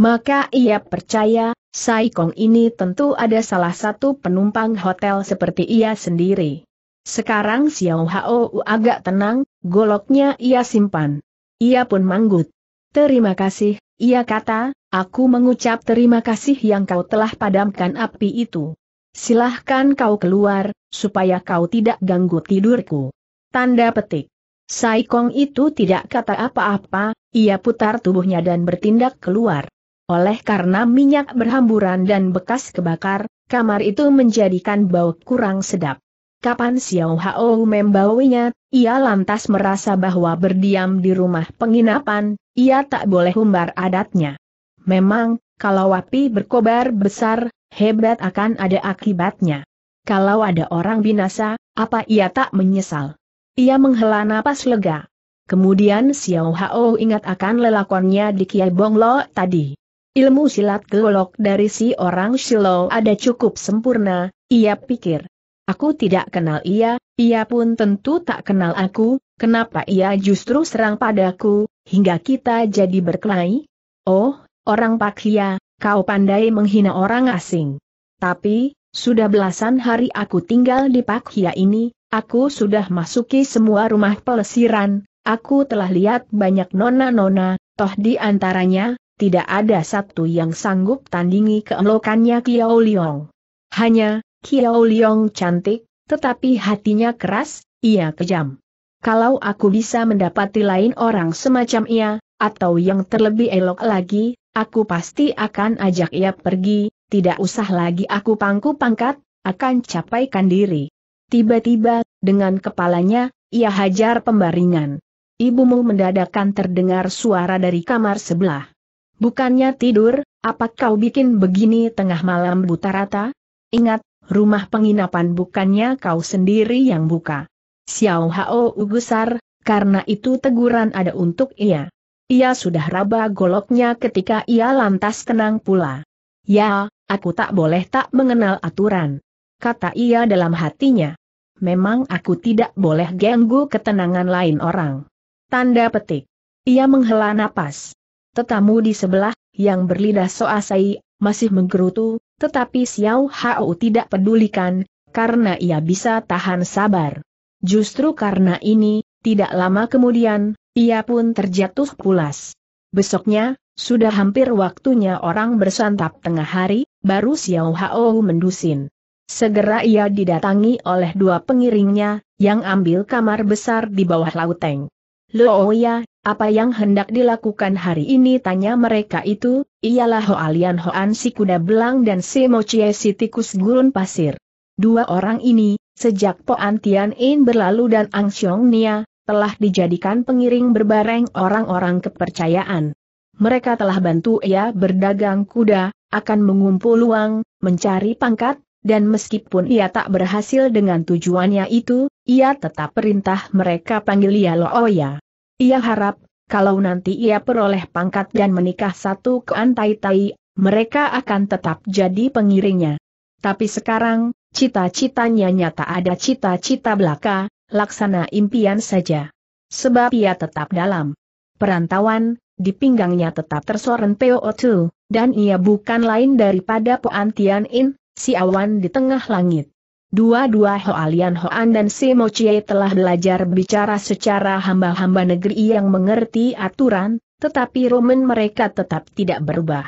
Maka ia percaya, Saikong ini tentu ada salah satu penumpang hotel seperti ia sendiri. Sekarang Xiao Hao agak tenang, goloknya ia simpan. Ia pun manggut. Terima kasih, ia kata, aku mengucap terima kasih yang kau telah padamkan api itu. Silahkan kau keluar, supaya kau tidak ganggu tidurku. Tanda petik. Sai Kong itu tidak kata apa-apa, ia putar tubuhnya dan bertindak keluar. Oleh karena minyak berhamburan dan bekas kebakar, kamar itu menjadikan bau kurang sedap. Kapan Xiao Hao membawinya, ia lantas merasa bahwa berdiam di rumah penginapan, ia tak boleh umbar adatnya. Memang, kalau api berkobar besar, hebat akan ada akibatnya. Kalau ada orang binasa, apa ia tak menyesal? Ia menghela napas lega. Kemudian Xiao Hao ingat akan lelakonnya di Kiai Bong Lo tadi. Ilmu silat golok dari si orang Shiloh ada cukup sempurna, ia pikir. Aku tidak kenal ia, ia pun tentu tak kenal aku, kenapa ia justru serang padaku, hingga kita jadi berkelahi? Oh, orang Pakhia, kau pandai menghina orang asing. Tapi, sudah belasan hari aku tinggal di Pakhia ini, aku sudah masuki semua rumah pelesiran, aku telah lihat banyak nona-nona, toh di antaranya, tidak ada satu yang sanggup tandingi keelokannya Kiao Liong. Hanya, Kiao Liong cantik, tetapi hatinya keras, ia kejam. Kalau aku bisa mendapati lain orang semacam ia, atau yang terlebih elok lagi, aku pasti akan ajak ia pergi, tidak usah lagi aku pangku pangkat, akan capaikan diri. Tiba-tiba, dengan kepalanya, ia hajar pembaringan. Ibumu mendadakan terdengar suara dari kamar sebelah. Bukannya tidur, apa kau bikin begini tengah malam buta rata? Ingat, rumah penginapan bukannya kau sendiri yang buka. Xiao Hao gusar, karena itu teguran ada untuk ia. Ia sudah raba goloknya ketika ia lantas tenang pula. Ya, aku tak boleh tak mengenal aturan. Kata ia dalam hatinya. Memang aku tidak boleh ganggu ketenangan lain orang. Tanda petik. Ia menghela napas. Tetamu di sebelah, yang berlidah soasai, masih menggerutu, tetapi Xiao Hao tidak pedulikan, karena ia bisa tahan sabar. Justru karena ini, tidak lama kemudian, ia pun terjatuh pulas. Besoknya, sudah hampir waktunya orang bersantap tengah hari, baru Xiao Hao mendusin. Segera ia didatangi oleh dua pengiringnya, yang ambil kamar besar di bawah lauteng. Looya, oh. oh apa yang hendak dilakukan hari ini tanya mereka itu, ialah Hoalian Hoan si kuda belang dan si Mochie si tikus gurun pasir. Dua orang ini, sejak Poan Tian In berlalu dan Ang Xiong Nia, telah dijadikan pengiring berbareng orang-orang kepercayaan. Mereka telah bantu ia berdagang kuda, akan mengumpul uang, mencari pangkat, dan meskipun ia tak berhasil dengan tujuannya itu, ia tetap perintah mereka panggil ia Looya. Oh ia harap, kalau nanti ia peroleh pangkat dan menikah satu ke antai-tai, mereka akan tetap jadi pengiringnya. Tapi sekarang, cita-citanya nyata ada cita-cita belaka, laksana impian saja. Sebab ia tetap dalam perantauan, di pinggangnya tetap tersoren PO2, dan ia bukan lain daripada Poantian In, si awan di tengah langit. Dua-dua Hoalian Hoan dan Simo Chie telah belajar bicara secara hamba-hamba negeri yang mengerti aturan, tetapi Roman mereka tetap tidak berubah.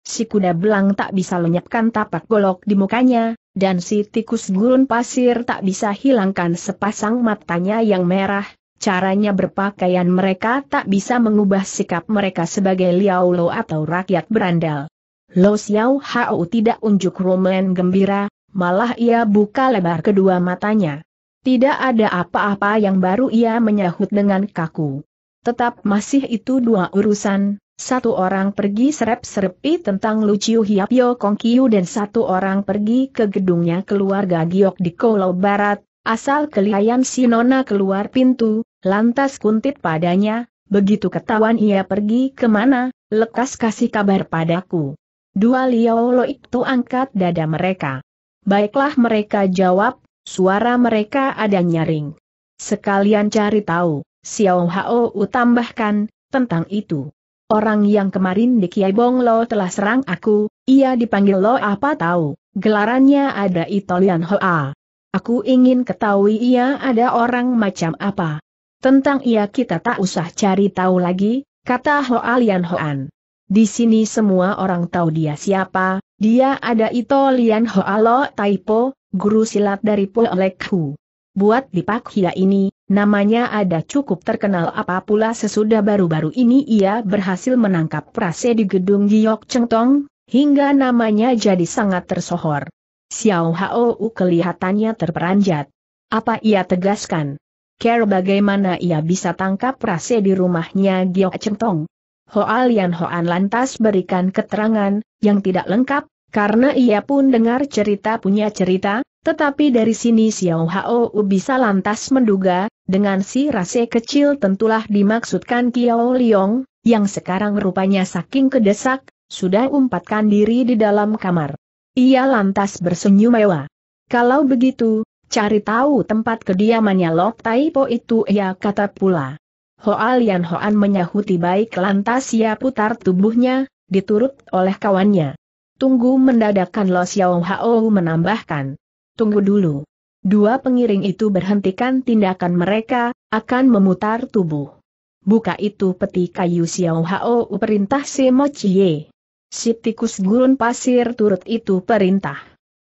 Si kuda belang tak bisa lenyapkan tapak golok di mukanya, dan si tikus gurun pasir tak bisa hilangkan sepasang matanya yang merah, caranya berpakaian mereka tak bisa mengubah sikap mereka sebagai lo atau rakyat berandal. Lo Xiao Hao tidak unjuk romen gembira, malah ia buka lebar kedua matanya. Tidak ada apa-apa yang baru ia menyahut dengan kaku. Tetap masih itu dua urusan, satu orang pergi serep-serepi tentang Luciu Kong Kongkiu dan satu orang pergi ke gedungnya keluarga Giok di Kolo Barat, asal kelihayan si Nona keluar pintu, lantas kuntit padanya, begitu ketahuan ia pergi kemana, lekas kasih kabar padaku. Dua Liao lo tu angkat dada mereka. Baiklah mereka jawab, suara mereka ada nyaring. Sekalian cari tahu, Xiao Hao tambahkan, tentang itu. Orang yang kemarin di Kiai Bong Lo telah serang aku, ia dipanggil Lo apa tahu, gelarannya ada Italian Hoa. Aku ingin ketahui ia ada orang macam apa. Tentang ia kita tak usah cari tahu lagi, kata Hoa Lian Hoan. Di sini semua orang tahu dia siapa, dia ada Ito Lian Hoalo Taipo, guru silat dari Poelek Hu. Buat di Pak Hia ini, namanya ada cukup terkenal apa pula sesudah baru-baru ini ia berhasil menangkap prase di gedung Giok Tong, hingga namanya jadi sangat tersohor. Xiao Hao kelihatannya terperanjat. Apa ia tegaskan? Care bagaimana ia bisa tangkap prase di rumahnya Giok Tong? Hoa Lian Hoan lantas berikan keterangan, yang tidak lengkap, karena ia pun dengar cerita punya cerita, tetapi dari sini Xiao Hao bisa lantas menduga, dengan si rase kecil tentulah dimaksudkan Kiao Liong, yang sekarang rupanya saking kedesak, sudah umpatkan diri di dalam kamar. Ia lantas bersenyum mewah. Kalau begitu, cari tahu tempat kediamannya Lok Taipo itu ia ya, kata pula. Hoa Lian Hoan menyahuti baik lantas ia putar tubuhnya, diturut oleh kawannya. Tunggu mendadakkan Lo Xiao Hao menambahkan. Tunggu dulu. Dua pengiring itu berhentikan tindakan mereka, akan memutar tubuh. Buka itu peti kayu Xiao Hao perintah si Mo Chie. Si tikus gurun pasir turut itu perintah.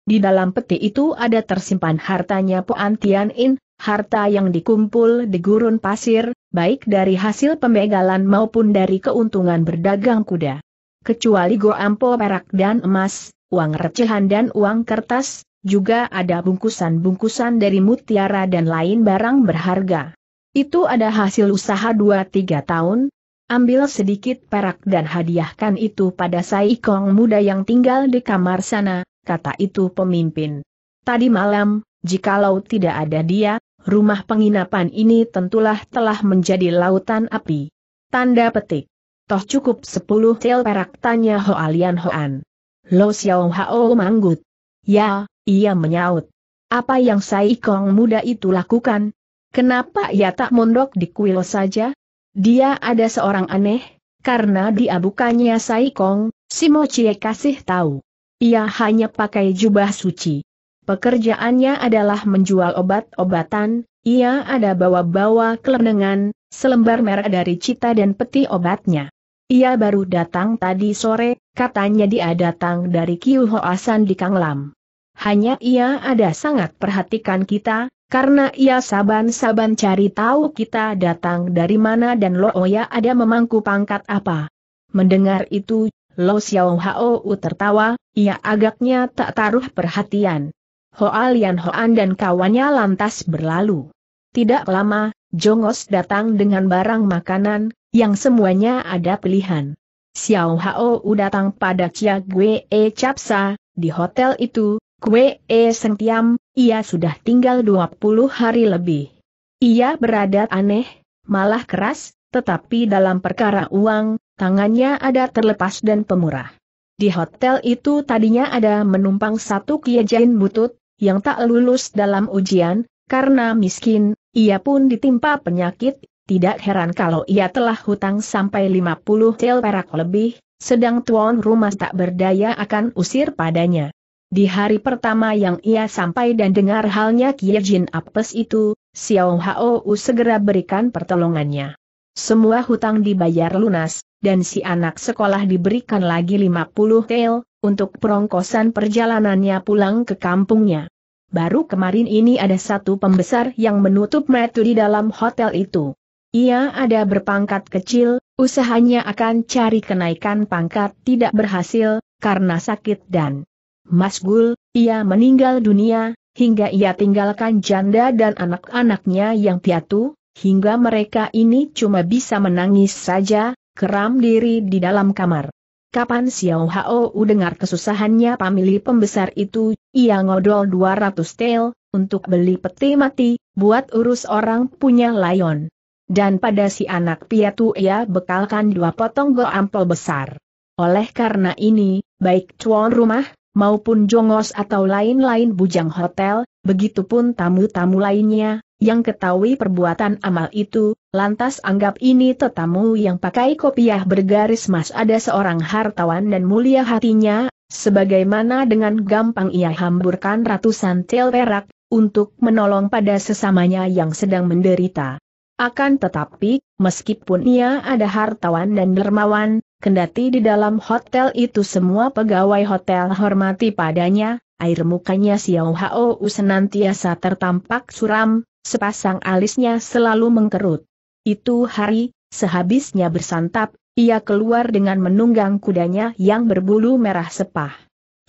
Di dalam peti itu ada tersimpan hartanya Puan Tian In, Harta yang dikumpul di gurun pasir, baik dari hasil pembegalan maupun dari keuntungan berdagang kuda. Kecuali goampo perak dan emas, uang recehan dan uang kertas, juga ada bungkusan-bungkusan dari mutiara dan lain barang berharga. Itu ada hasil usaha 2-3 tahun, Ambil sedikit perak dan hadiahkan itu pada Saikong muda yang tinggal di kamar sana, kata itu pemimpin. Tadi malam, jikalau tidak ada dia, rumah penginapan ini tentulah telah menjadi lautan api. Tanda petik. Toh cukup sepuluh tel perak tanya Hoalian Hoan. Lo Xiao Hao manggut. Ya, ia menyaut. Apa yang Sai Kong muda itu lakukan? Kenapa ia tak mondok di kuil saja? Dia ada seorang aneh, karena dia bukannya Kong, si Chie kasih tahu. Ia hanya pakai jubah suci. Pekerjaannya adalah menjual obat-obatan, ia ada bawa-bawa kelenengan, selembar merah dari cita dan peti obatnya. Ia baru datang tadi sore, katanya dia datang dari Kiu Hoasan di Kanglam. Hanya ia ada sangat perhatikan kita, karena ia saban-saban cari tahu kita datang dari mana dan ya ada memangku pangkat apa. Mendengar itu, Lo Xiao Hao tertawa, ia agaknya tak taruh perhatian. Hoa Lian Hoan dan kawannya lantas berlalu. Tidak lama, Jongos datang dengan barang makanan, yang semuanya ada pilihan. Xiao Hao datang pada Chia Gue E Capsa, di hotel itu, Gue E Sentiam, ia sudah tinggal 20 hari lebih. Ia berada aneh, malah keras, tetapi dalam perkara uang, tangannya ada terlepas dan pemurah. Di hotel itu tadinya ada menumpang satu kiajain butut, yang tak lulus dalam ujian, karena miskin, ia pun ditimpa penyakit, tidak heran kalau ia telah hutang sampai 50 tel perak lebih, sedang tuan rumah tak berdaya akan usir padanya. Di hari pertama yang ia sampai dan dengar halnya Jin Apes itu, Xiao u segera berikan pertolongannya. Semua hutang dibayar lunas, dan si anak sekolah diberikan lagi 50 tel, untuk perongkosan perjalanannya pulang ke kampungnya. Baru kemarin ini ada satu pembesar yang menutup metu di dalam hotel itu. Ia ada berpangkat kecil, usahanya akan cari kenaikan pangkat tidak berhasil, karena sakit dan masgul, ia meninggal dunia, hingga ia tinggalkan janda dan anak-anaknya yang piatu, hingga mereka ini cuma bisa menangis saja, keram diri di dalam kamar. Kapan Xiao Hao dengar kesusahannya pamili pembesar itu, ia ngodol 200 tel, untuk beli peti mati, buat urus orang punya layon. Dan pada si anak piatu ia bekalkan dua potong goampel besar. Oleh karena ini, baik cuan rumah, maupun jongos atau lain-lain bujang hotel, begitupun tamu-tamu lainnya, yang ketahui perbuatan amal itu, Lantas anggap ini tetamu yang pakai kopiah bergaris mas ada seorang hartawan dan mulia hatinya, sebagaimana dengan gampang ia hamburkan ratusan tel perak, untuk menolong pada sesamanya yang sedang menderita. Akan tetapi, meskipun ia ada hartawan dan dermawan, kendati di dalam hotel itu semua pegawai hotel hormati padanya, air mukanya Xiao Hao senantiasa tertampak suram, sepasang alisnya selalu mengkerut. Itu hari, sehabisnya bersantap, ia keluar dengan menunggang kudanya yang berbulu merah sepah.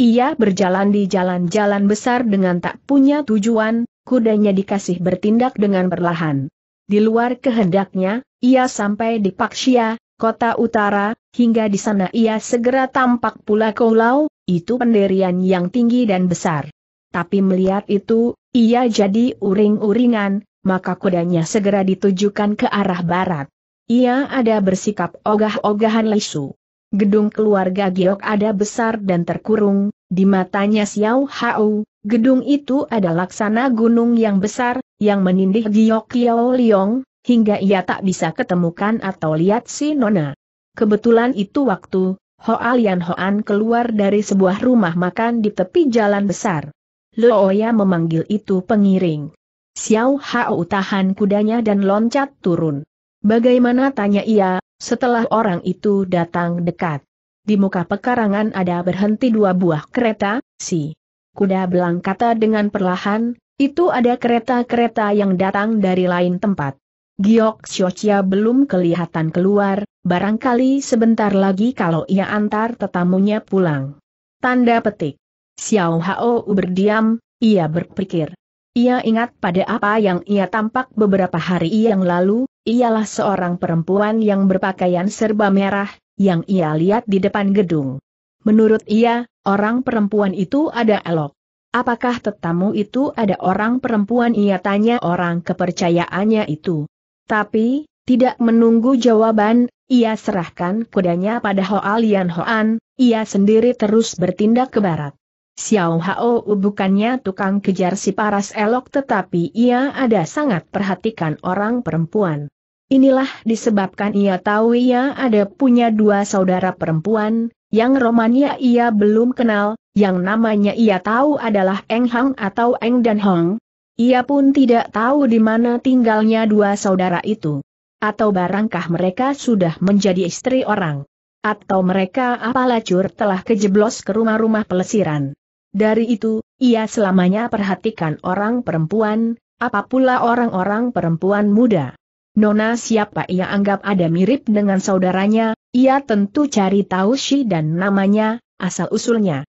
Ia berjalan di jalan-jalan besar dengan tak punya tujuan, kudanya dikasih bertindak dengan perlahan. Di luar kehendaknya, ia sampai di Paksia, kota utara, hingga di sana ia segera tampak pula kolau, itu penderian yang tinggi dan besar. Tapi melihat itu, ia jadi uring-uringan, maka kudanya segera ditujukan ke arah barat. Ia ada bersikap ogah-ogahan lesu. Gedung keluarga Giok ada besar dan terkurung, di matanya Xiao Hao, gedung itu ada laksana gunung yang besar, yang menindih Giok Kiao Liong, hingga ia tak bisa ketemukan atau lihat si Nona. Kebetulan itu waktu, Ho Alian Hoan keluar dari sebuah rumah makan di tepi jalan besar. Looya memanggil itu pengiring. Xiao Hao tahan kudanya dan loncat turun. Bagaimana tanya ia, setelah orang itu datang dekat. Di muka pekarangan ada berhenti dua buah kereta, si kuda belang kata dengan perlahan, itu ada kereta-kereta yang datang dari lain tempat. Giok Xiochia belum kelihatan keluar, barangkali sebentar lagi kalau ia antar tetamunya pulang. Tanda petik. Xiao Hao berdiam, ia berpikir. Ia ingat pada apa yang ia tampak beberapa hari yang lalu, ialah seorang perempuan yang berpakaian serba merah, yang ia lihat di depan gedung. Menurut ia, orang perempuan itu ada elok. Apakah tetamu itu ada orang perempuan ia tanya orang kepercayaannya itu. Tapi, tidak menunggu jawaban, ia serahkan kudanya pada Hoalian Hoan, ia sendiri terus bertindak ke barat. Xiao Hao bukannya tukang kejar si paras elok tetapi ia ada sangat perhatikan orang perempuan. Inilah disebabkan ia tahu ia ada punya dua saudara perempuan, yang romannya ia belum kenal, yang namanya ia tahu adalah Eng Hang atau Eng Dan Hong. Ia pun tidak tahu di mana tinggalnya dua saudara itu. Atau barangkah mereka sudah menjadi istri orang. Atau mereka apa telah kejeblos ke rumah-rumah pelesiran. Dari itu, ia selamanya perhatikan orang perempuan, apapula orang-orang perempuan muda. Nona siapa ia anggap ada mirip dengan saudaranya, ia tentu cari tahu si dan namanya, asal-usulnya.